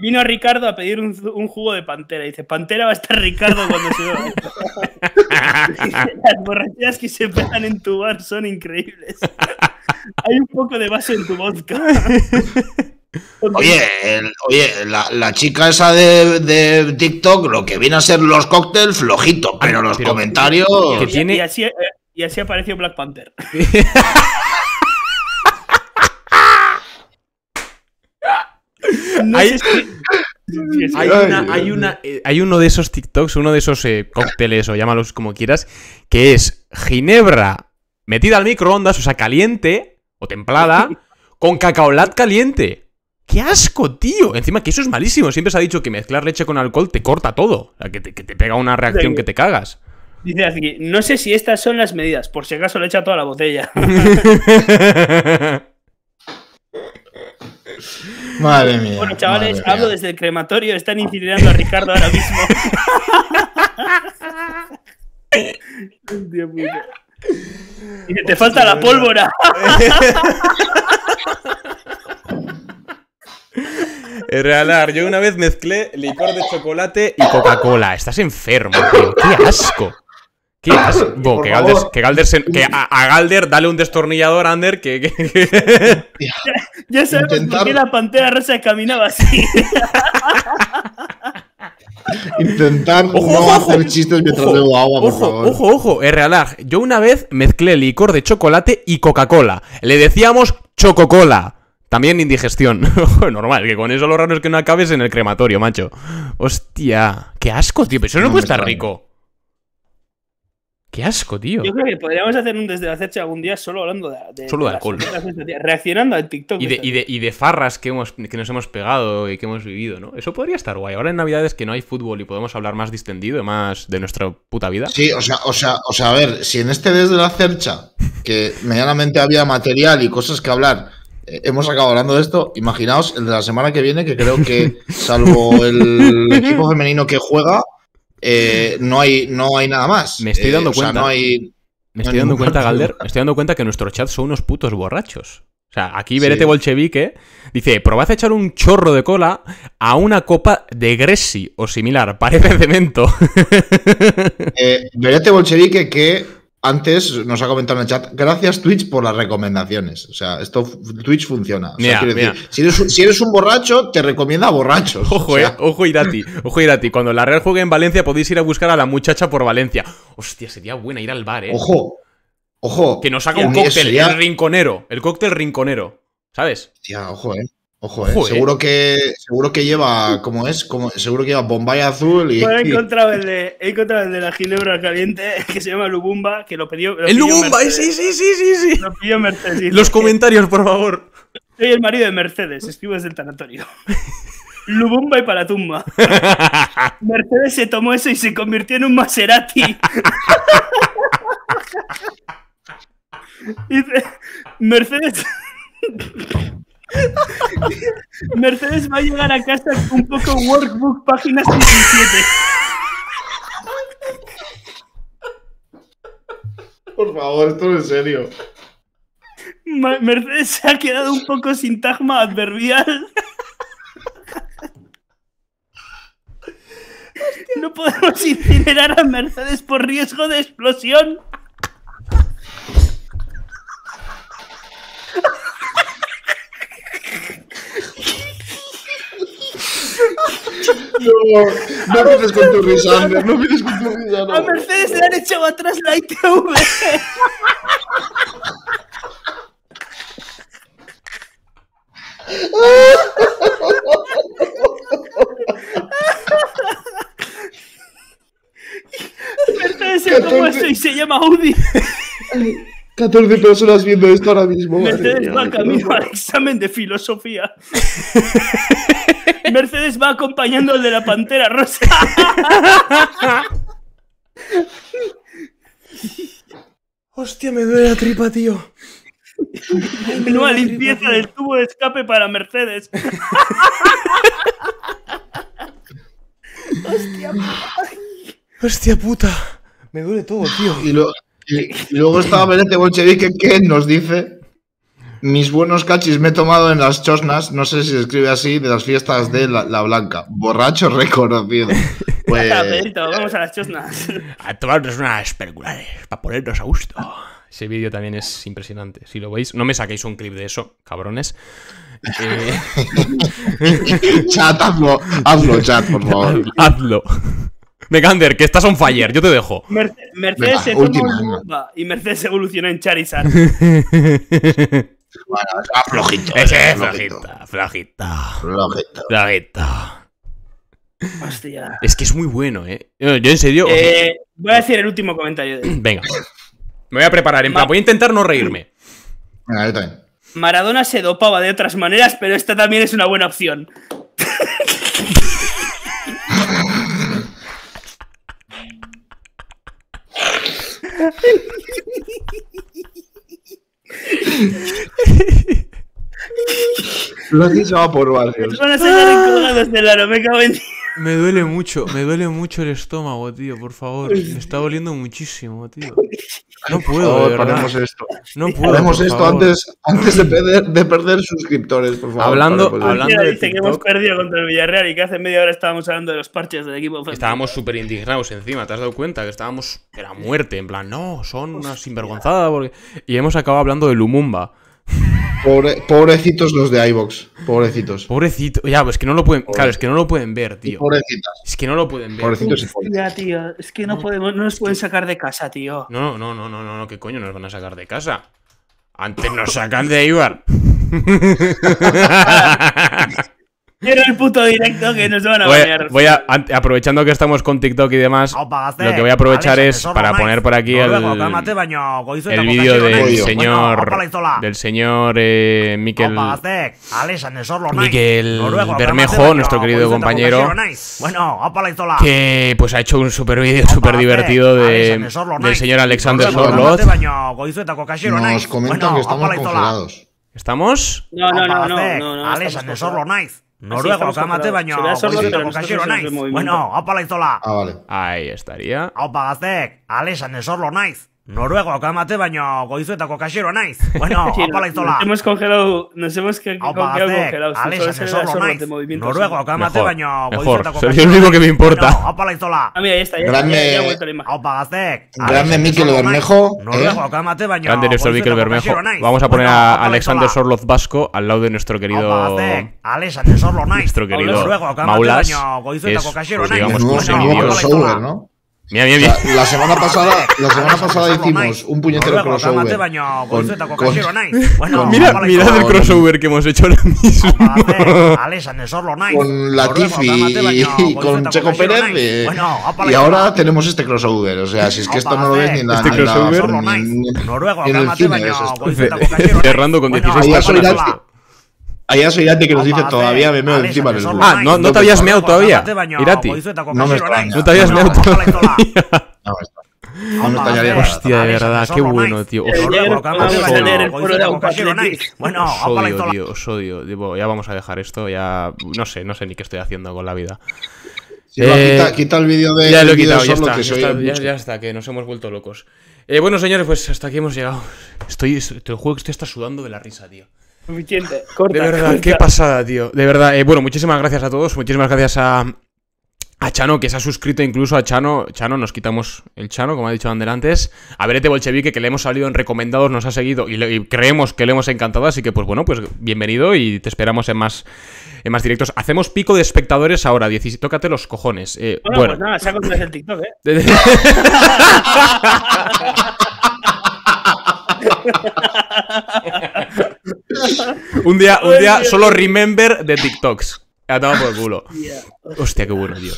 vino, a Ricardo a pedir un, jugo de pantera. Y dice, pantera va a estar Ricardo cuando se va. Las borracheras que se pegan en tu bar son increíbles. Hay un poco de base en tu vodka. Oye, oye la, chica esa de, TikTok, lo que viene a ser los cócteles, flojito, ah, pero los comentarios. y, así, apareció Black Panther. hay, una, hay, uno de esos TikToks, uno de esos eh, cócteles o llámalos como quieras, que es Ginebra metida al microondas, o sea, caliente, templada con cacaolat caliente. ¡Qué asco, tío! Encima que eso es malísimo. Siempre se ha dicho que mezclar leche con alcohol te corta todo. que te, pega una reacción que te cagas. Dice así, no sé si estas son las medidas, por si acaso le echa toda la botella. Bueno, chavales, hablo desde el crematorio, están incinerando a Ricardo ahora mismo. Y te falta la pólvora. Realar, yo una vez mezclé licor de chocolate y Coca-Cola. Estás enfermo, tío. ¡Qué asco! ¿Qué asco? que, a, Galder dale un destornillador, Ander, que... Ya, sabes por qué la pantera rosa caminaba así. Intentar ojo, no hacer chistes mientras bebo agua, por favor. Ojo, ojo, eh, Yo una vez mezclé licor de chocolate y Coca-Cola. Le decíamos Chococola. También indigestión. Normal, que con eso lo raro es que no acabes en el crematorio, macho. Hostia, qué asco, tío. Eso no puede estar rico. Qué asco, tío. Yo creo que podríamos hacer un desde la cercha algún día solo hablando de, solo de, alcohol. reaccionando al TikTok. Y de, farras que, hemos, que nos hemos pegado y que hemos vivido, ¿no? Eso podría estar guay. Ahora en Navidades que no hay fútbol y podemos hablar más distendido, más de nuestra puta vida. Sí, o sea, o sea, o sea, a ver, si en este desde la cercha, que medianamente había material y cosas que hablar, eh, hemos acabado hablando de esto. Imaginaos el de la semana que viene, que creo que, salvo el equipo femenino que juega, eh, no, hay, no hay nada más. Me estoy dando eh, cuenta. hay, estoy dando cuenta, Galder, me estoy dando cuenta que nuestro chat son unos putos borrachos. O sea, aquí Verete Bolchevique dice, probad a echar un chorro de cola a una copa de Gressi o similar, parece cemento. Eh, Verete Bolchevique que antes nos ha comentado en el chat, gracias Twitch por las recomendaciones. O sea, esto Twitch funciona. si, eres, un borracho, te recomienda borrachos. Ojo, eh, ojo Irati, ojo Irati. Cuando la Real juegue en Valencia podéis ir a buscar a la muchacha por Valencia. Hostia, sería buena ir al bar, eh. Ojo, ojo. Que nos haga un cóctel, el rinconero, el cóctel rinconero, ¿sabes? Hostia, ojo, eh. Ojo, eh, seguro que seguro que lleva, ¿cómo es? Como, seguro que lleva Bombay azul y. he encontrado el de, la Ginebra caliente que se llama Lubumba, que lo pidió. el Lubumba, sí, sí, sí, sí, sí. Lo pidió Mercedes. Los comentarios, por favor. Soy el marido de Mercedes, escribo desde el tanatorio. Lubumba y para tumba. Mercedes se tomó eso y se convirtió en un Maserati. Dice, Mercedes. Mercedes va a llegar a casa un poco workbook página 17. Por favor, esto es en serio. Mercedes se ha quedado un poco sintagma adverbial. No podemos incinerar a Mercedes por riesgo de explosión. No, no pides con tu risa, no vienes con tu risa. A Mercedes le han echado atrás la ITV. Mercedes se llama Audi. 14 personas viendo esto ahora mismo. Mercedes va camino al examen de filosofía. Mercedes va acompañando al de la pantera rosa. Hostia, me duele la tripa, tío. Nueva limpieza del tubo de escape para Mercedes. Hostia puta. Hostia puta. Me duele todo, tío. Y Y luego estaba Benete Bolchevique que nos dice: Mis buenos cachis me he tomado en las chosnas, no sé si se escribe así, de las fiestas de La, Blanca. Borracho reconocido. Pues... vamos a las chosnas. A tomarnos unas perculares, para ponernos a gusto. Ese vídeo también es impresionante. Si lo veis, no me saquéis un clip de eso, cabrones. Eh, chat, hazlo, hazlo, chat, por favor. Hazlo. Megander, que estás on fire, yo te dejo. Mercedes, se y Mercedes evoluciona en Charizard. bueno, Flajita flojito. Es, eh, es Es que es muy bueno, ¿eh? Yo, en serio... Eh, voy a decir el último comentario. De... Venga. Me voy a preparar, voy a intentar no reírme. Maradona se dopaba de otras maneras, pero esta también es una buena opción. Lo has dicho a por barrios. Van a ser ah. encogados del aro, me cago en ti. Me duele mucho, me duele mucho el estómago, tío, por favor. Me está doliendo muchísimo, tío. No puedo, por paremos esto. No puedo. esto antes, antes de, perder, de perder suscriptores, por favor. Hablando, hablando de dice que hemos perdido contra el Villarreal y que hace media hora estábamos hablando de los parches del equipo. Estábamos súper indignados encima, ¿te has dado cuenta? Que estábamos de la muerte, en plan, no, son una sinvergonzada. Porque... Y hemos acabado hablando de Lumumba pobrecitos los de iBox, pobrecitos. Pobrecito, ya, pues que no lo pueden, claro, es que no lo pueden ver, tío. Pobrecitas. Es que no lo pueden ver. Pobrecitos es que no, podemos, no nos pueden sacar de casa, tío. No, no, no, no, no, no, qué coño nos van a sacar de casa. Antes nos sacan de Ibar. el puto directo que nos van a Voy aprovechando que estamos con TikTok y demás, lo que voy a aprovechar es para poner por aquí el, vídeo del señor, del eh, señor Miquel, Miquel Bermejo, nuestro pues querido compañero, que pues ha hecho un super vídeo súper divertido de, del señor Alexander Sorlot. Nos comentan que estamos congelados. ¿Estamos? No, no, no, no, no, no, no, no Noruego, sí, Kamate, baina... Se vea sordo que sí, te Bueno, opa la izola. Ah, vale. Ahí estaría. Opa, Gaztek. Alexander, sordo, naiz. Noruego, mate baño! goizuetako cocachero, naiz. Bueno, apala izola. Nos hemos congelado, nos hemos congelado. Alexa, se solo naiz. Noruego, baño! baño, goizuetako kasero. Soy el único que me importa. opa la izola. Ah, mira, ahí está, Grande... Grande Mikel Bermejo. ¿eh? Noruego, baño, Grande nuestro Mikel Bermejo. Vamos a poner a Alexander Sorloz Vasco al lado de nuestro querido... Alexa, Sorloz nice! Nuestro querido Maulas. Es, pues, digamos, un semi ¿no? Mira, mira, mira. La, semana pasada, la semana pasada hicimos un puñetero crossover. Con, mira, mirad el crossover que hemos hecho ahora mismo. Con Latifi y, con Checo Pérez. Eh, y ahora tenemos este crossover. O sea, si es que esto no lo ves ni en Este crossover. Noruego, Cerrando con 16 personas. Ahí soy Irati que nos dice todavía me meo encima del culo. Ah, no, no te habías meado todavía. Irati. No me No te habías meado todavía. No Hostia, de verdad, qué bueno, tío. Os odio, tío, os odio. ya vamos a dejar esto, ya... No sé, no sé ni qué estoy haciendo con la vida. Eh, quita, el vídeo de... Ya lo he quitado, ya está, ya está, que nos hemos vuelto locos. Eh, bueno, señores, pues hasta aquí hemos llegado. Estoy, juego juro que estoy hasta sudando de la risa, tío. Suficiente, De verdad, qué pasada, tío. De verdad, eh, bueno, muchísimas gracias a todos. Muchísimas gracias a, a Chano, que se ha suscrito incluso a Chano. Chano, nos quitamos el Chano, como ha dicho Ander antes. A Berete Bolchevique, que le hemos salido en recomendados, nos ha seguido y, creemos que le hemos encantado. Así que, pues bueno, pues bienvenido y te esperamos en más, en más directos. Hacemos pico de espectadores ahora, diecisiete Tócate los cojones. Eh, bueno, pues nada, el TikTok, ¿eh? un día, un día solo remember de TikToks. tomado por el culo. Hostia, qué bueno, tío.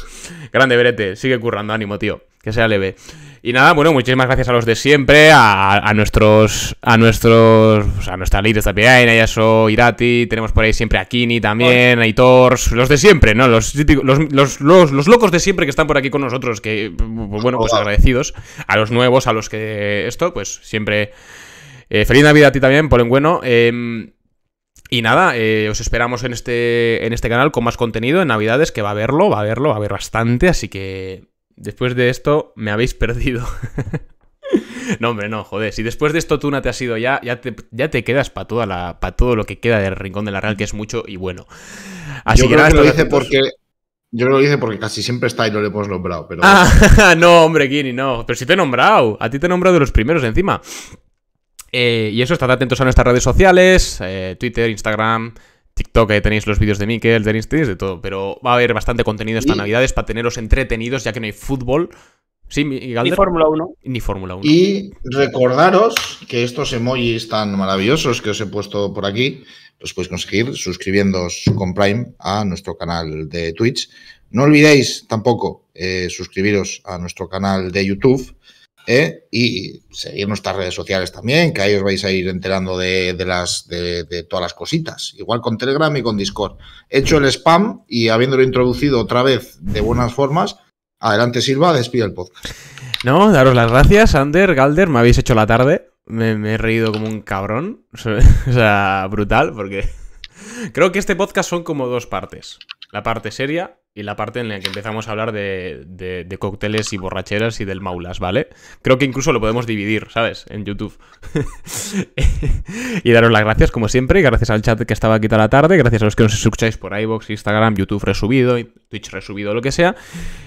Grande, Berete. Sigue currando, ánimo, tío. Que sea leve. Y nada, bueno, muchísimas gracias a los de siempre, a, nuestros, a nuestros, pues, a nuestra líder también, a Yaso, Irati, tenemos por ahí siempre a Kini también, a Itors, los de siempre, ¿no? Los, los, los, los locos de siempre que están por aquí con nosotros, que, bueno, pues agradecidos. A los nuevos, a los que esto, pues siempre eh, feliz Navidad a ti también, por en bueno. Em, y nada, eh, os esperamos en este, en este canal con más contenido en Navidades, que va a haberlo, va a haberlo, va a haber bastante, así que después de esto me habéis perdido. no, hombre, no, joder, si después de esto tú no te has ido ya, ya te, ya te quedas para toda la, todo lo que queda del Rincón de la Real, que es mucho y bueno. Así Yo que lo dice porque... Yo lo dice porque casi siempre está y no le hemos nombrado, pero... Ah, no, hombre, Kini, no. Pero si te he nombrado. A ti te he nombrado de los primeros encima. Eh, y eso, estad atentos a nuestras redes sociales, eh, Twitter, Instagram, TikTok, ahí tenéis los vídeos de Mikel, de tenéis, de todo, pero va a haber bastante contenido estas navidades para teneros entretenidos, ya que no hay fútbol. Sí, Ni Fórmula 1. Ni Fórmula 1. Y recordaros que estos emojis tan maravillosos que os he puesto por aquí, los podéis conseguir suscribiéndoos con Prime a nuestro canal de Twitch. No olvidéis tampoco eh, suscribiros a nuestro canal de YouTube ¿eh? y seguir nuestras redes sociales también, que ahí os vais a ir enterando de, de las, de, todas las cositas, igual con Telegram y con Discord. hecho el spam y habiéndolo introducido otra vez de buenas formas, adelante Silva, despide el podcast. No, daros las gracias, Ander, Galder, me habéis hecho la tarde, me, me he reído como un cabrón, o sea, brutal, porque creo que este podcast son como dos partes. La parte seria y la parte en la que empezamos a hablar de, cócteles y borracheras y del maulas, ¿vale? Creo que incluso lo podemos dividir, ¿sabes? En YouTube. y daros las gracias, como siempre, gracias al chat que estaba aquí toda la tarde, gracias a los que nos escucháis por iBox, Instagram, YouTube resubido, Twitch resubido, lo que sea,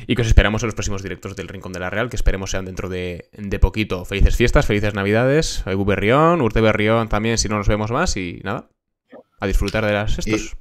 y que os esperamos en los próximos directos del Rincón de la Real, que esperemos sean dentro de, poquito. Felices fiestas, felices navidades, Ibu Berrión, Urte Berrión también, si no nos vemos más, y nada, a disfrutar de las estos.